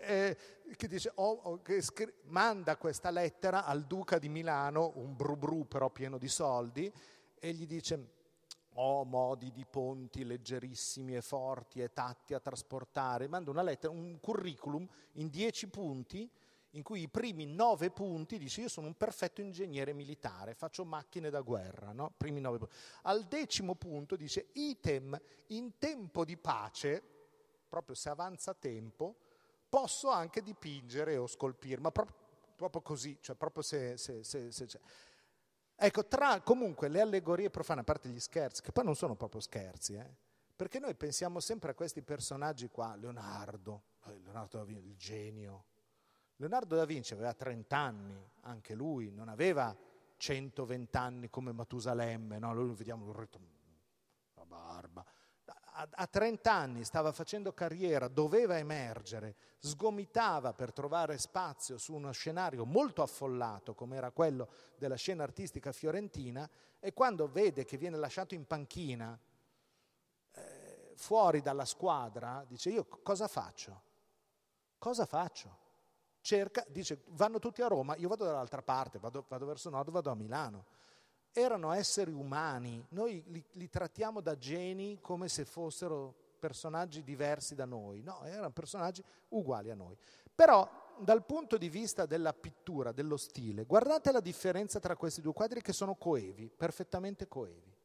eh, che dice, oh, oh, che scri- manda questa lettera al duca di Milano, un brubru però pieno di soldi, e gli dice ho oh, modi di ponti leggerissimi e forti e tatti a trasportare, manda una lettera, un curriculum in dieci punti in cui i primi nove punti dice io sono un perfetto ingegnere militare, faccio macchine da guerra, no? primi nove punti. Al decimo punto dice item, in tempo di pace, proprio se avanza tempo, posso anche dipingere o scolpire, ma proprio, proprio così, cioè proprio se... se, se, se ecco, tra comunque le allegorie profane, a parte gli scherzi, che poi non sono proprio scherzi, eh, perché noi pensiamo sempre a questi personaggi qua, Leonardo, Leonardo il genio, Leonardo da Vinci aveva 30 anni, anche lui, non aveva 120 anni come Matusalemme, no? Lui vediamo la barba. A, a 30 anni stava facendo carriera, doveva emergere, sgomitava per trovare spazio su uno scenario molto affollato come era quello della scena artistica fiorentina e quando vede che viene lasciato in panchina eh, fuori dalla squadra dice io cosa faccio? Cosa faccio? cerca, dice vanno tutti a Roma, io vado dall'altra parte, vado, vado verso nord, vado a Milano. Erano esseri umani, noi li, li trattiamo da geni come se fossero personaggi diversi da noi, no, erano personaggi uguali a noi. Però dal punto di vista della pittura, dello stile, guardate la differenza tra questi due quadri che sono coevi, perfettamente coevi.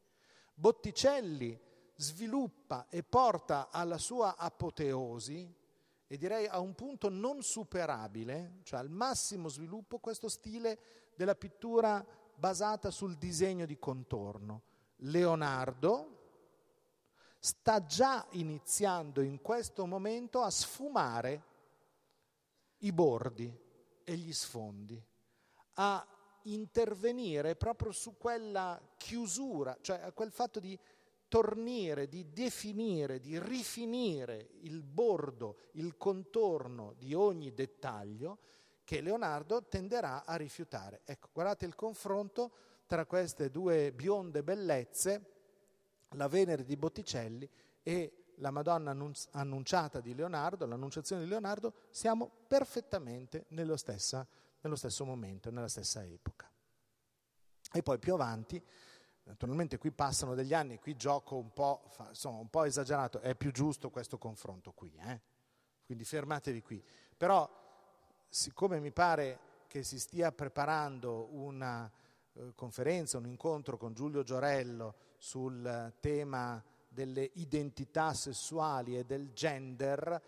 Botticelli sviluppa e porta alla sua apoteosi e direi a un punto non superabile, cioè al massimo sviluppo, questo stile della pittura basata sul disegno di contorno. Leonardo sta già iniziando in questo momento a sfumare i bordi e gli sfondi, a intervenire proprio su quella chiusura, cioè a quel fatto di ritornire, di definire, di rifinire il bordo, il contorno di ogni dettaglio che Leonardo tenderà a rifiutare. Ecco, guardate il confronto tra queste due bionde bellezze, la Venere di Botticelli e la Madonna annunciata di Leonardo, l'annunciazione di Leonardo, siamo perfettamente nello, stessa, nello stesso momento, nella stessa epoca. E poi più avanti Naturalmente qui passano degli anni, qui gioco un po', insomma, un po esagerato, è più giusto questo confronto qui, eh? quindi fermatevi qui. Però siccome mi pare che si stia preparando una eh, conferenza, un incontro con Giulio Giorello sul tema delle identità sessuali e del gender,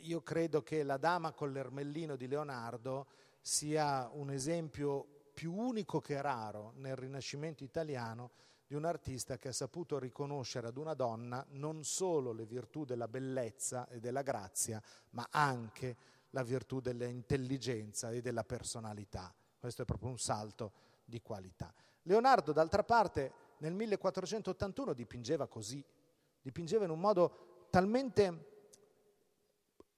io credo che la dama con l'ermellino di Leonardo sia un esempio più unico che raro nel Rinascimento italiano di un artista che ha saputo riconoscere ad una donna non solo le virtù della bellezza e della grazia, ma anche la virtù dell'intelligenza e della personalità. Questo è proprio un salto di qualità. Leonardo, d'altra parte, nel 1481 dipingeva così, dipingeva in un modo talmente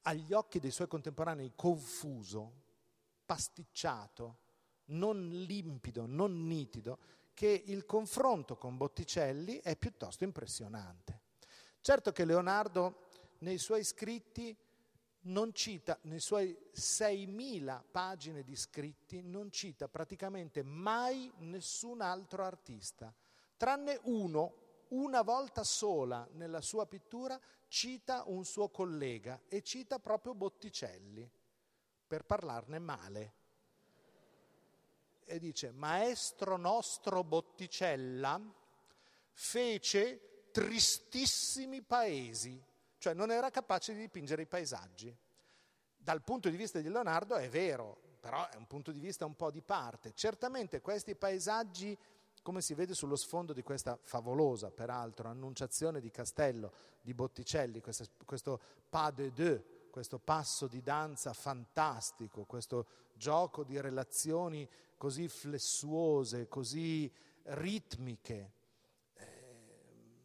agli occhi dei suoi contemporanei confuso, pasticciato, non limpido, non nitido, che il confronto con Botticelli è piuttosto impressionante. Certo che Leonardo nei suoi scritti non cita, nei suoi 6.000 pagine di scritti, non cita praticamente mai nessun altro artista, tranne uno, una volta sola nella sua pittura, cita un suo collega e cita proprio Botticelli per parlarne male e dice Maestro nostro Botticella fece tristissimi paesi, cioè non era capace di dipingere i paesaggi. Dal punto di vista di Leonardo è vero, però è un punto di vista un po' di parte. Certamente questi paesaggi, come si vede sullo sfondo di questa favolosa, peraltro, annunciazione di Castello di Botticelli, questo, questo pas de deux, questo passo di danza fantastico, questo gioco di relazioni così flessuose, così ritmiche, eh,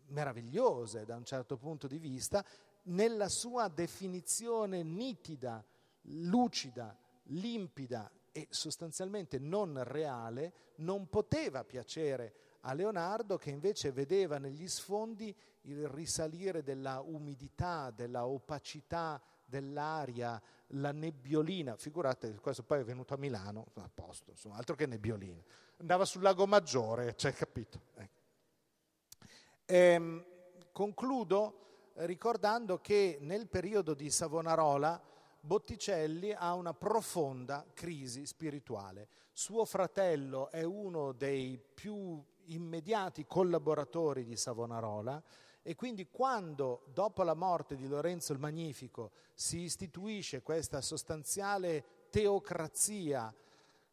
meravigliose da un certo punto di vista, nella sua definizione nitida, lucida, limpida e sostanzialmente non reale, non poteva piacere a Leonardo che invece vedeva negli sfondi il risalire della umidità, della opacità dell'aria, la nebbiolina, figurate, questo poi è venuto a Milano, a posto, insomma, altro che nebbiolina. Andava sul lago Maggiore, cioè, capito? Ecco. Ehm, concludo ricordando che nel periodo di Savonarola Botticelli ha una profonda crisi spirituale. Suo fratello è uno dei più immediati collaboratori di Savonarola, e quindi quando, dopo la morte di Lorenzo il Magnifico, si istituisce questa sostanziale teocrazia,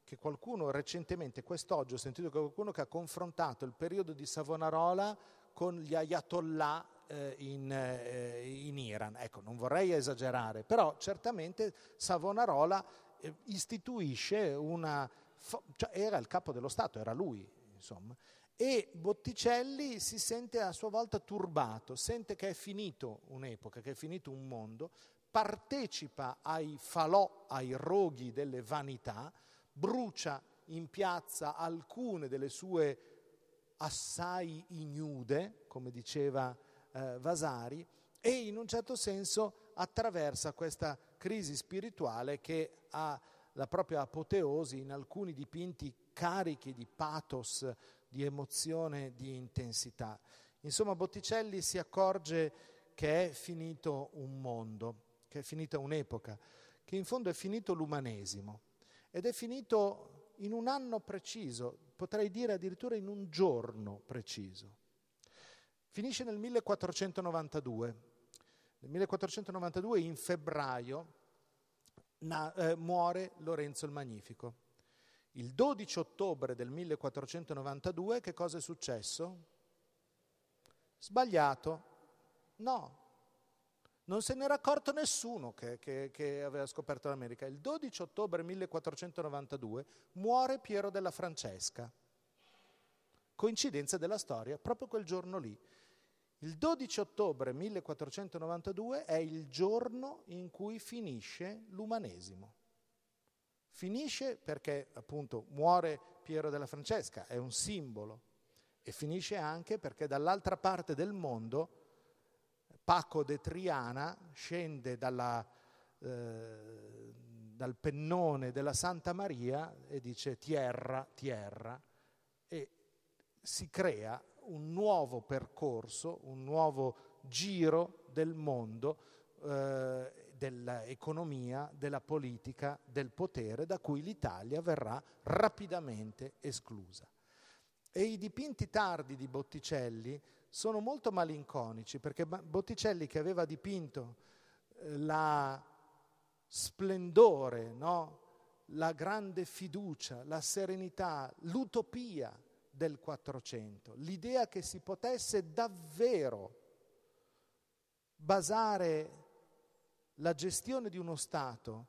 che qualcuno recentemente, quest'oggi ho sentito qualcuno che ha confrontato il periodo di Savonarola con gli ayatollah eh, in, eh, in, Iran. Ecco, non vorrei esagerare, però certamente Savonarola eh, istituisce una... Fo- cioè era il capo dello Stato, era lui, insomma e Botticelli si sente a sua volta turbato, sente che è finito un'epoca, che è finito un mondo, partecipa ai falò, ai roghi delle vanità, brucia in piazza alcune delle sue assai ignude, come diceva eh, Vasari, e in un certo senso attraversa questa crisi spirituale che ha la propria apoteosi in alcuni dipinti carichi di pathos, di emozione, di intensità. Insomma, Botticelli si accorge che è finito un mondo, che è finita un'epoca, che in fondo è finito l'umanesimo ed è finito in un anno preciso, potrei dire addirittura in un giorno preciso. Finisce nel 1492. Nel 1492, in febbraio, na- eh, muore Lorenzo il Magnifico. Il 12 ottobre del 1492 che cosa è successo? Sbagliato? No. Non se n'era accorto nessuno che, che, che aveva scoperto l'America. Il 12 ottobre 1492 muore Piero della Francesca. Coincidenza della storia, proprio quel giorno lì. Il 12 ottobre 1492 è il giorno in cui finisce l'umanesimo. Finisce perché appunto muore Piero della Francesca, è un simbolo, e finisce anche perché dall'altra parte del mondo Paco de Triana scende dalla, eh, dal pennone della Santa Maria e dice tierra, tierra, e si crea un nuovo percorso, un nuovo giro del mondo eh, dell'economia, della politica, del potere, da cui l'Italia verrà rapidamente esclusa. E i dipinti tardi di Botticelli sono molto malinconici, perché Botticelli che aveva dipinto eh, la splendore, no? la grande fiducia, la serenità, l'utopia del Quattrocento, l'idea che si potesse davvero basare la gestione di uno Stato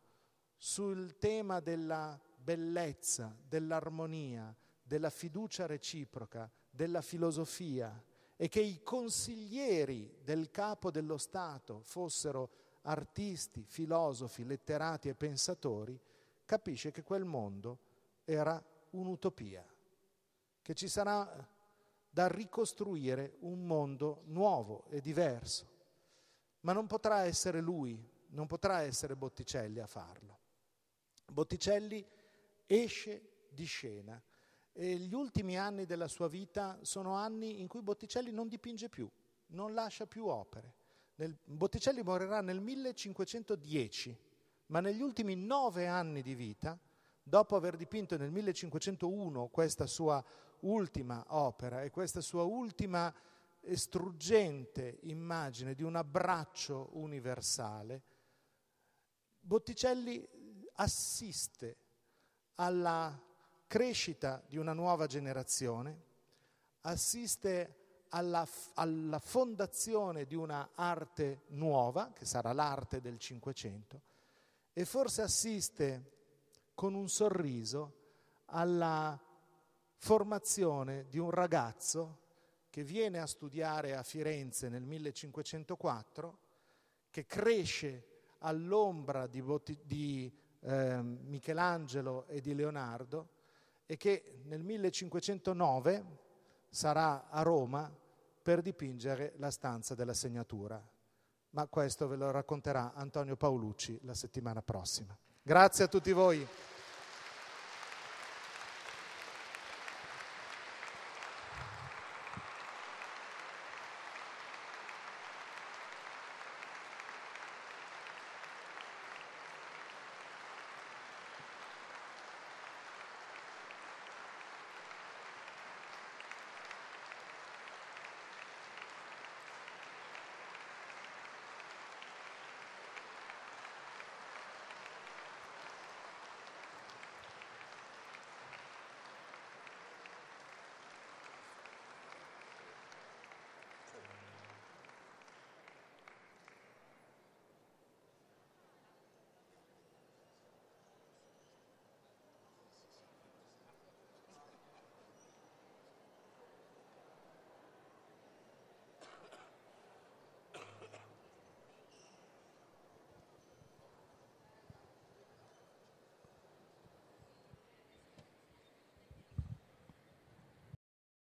sul tema della bellezza, dell'armonia, della fiducia reciproca, della filosofia e che i consiglieri del capo dello Stato fossero artisti, filosofi, letterati e pensatori, capisce che quel mondo era un'utopia, che ci sarà da ricostruire un mondo nuovo e diverso, ma non potrà essere lui non potrà essere Botticelli a farlo. Botticelli esce di scena e gli ultimi anni della sua vita sono anni in cui Botticelli non dipinge più, non lascia più opere. Nel, Botticelli morirà nel 1510, ma negli ultimi nove anni di vita, dopo aver dipinto nel 1501 questa sua ultima opera e questa sua ultima struggente immagine di un abbraccio universale, Botticelli assiste alla crescita di una nuova generazione, assiste alla, alla fondazione di una arte nuova, che sarà l'arte del Cinquecento, e forse assiste con un sorriso alla formazione di un ragazzo che viene a studiare a Firenze nel 1504, che cresce all'ombra di, di eh, Michelangelo e di Leonardo e che nel 1509 sarà a Roma per dipingere la stanza della segnatura. Ma questo ve lo racconterà Antonio Paolucci la settimana prossima. Grazie a tutti voi.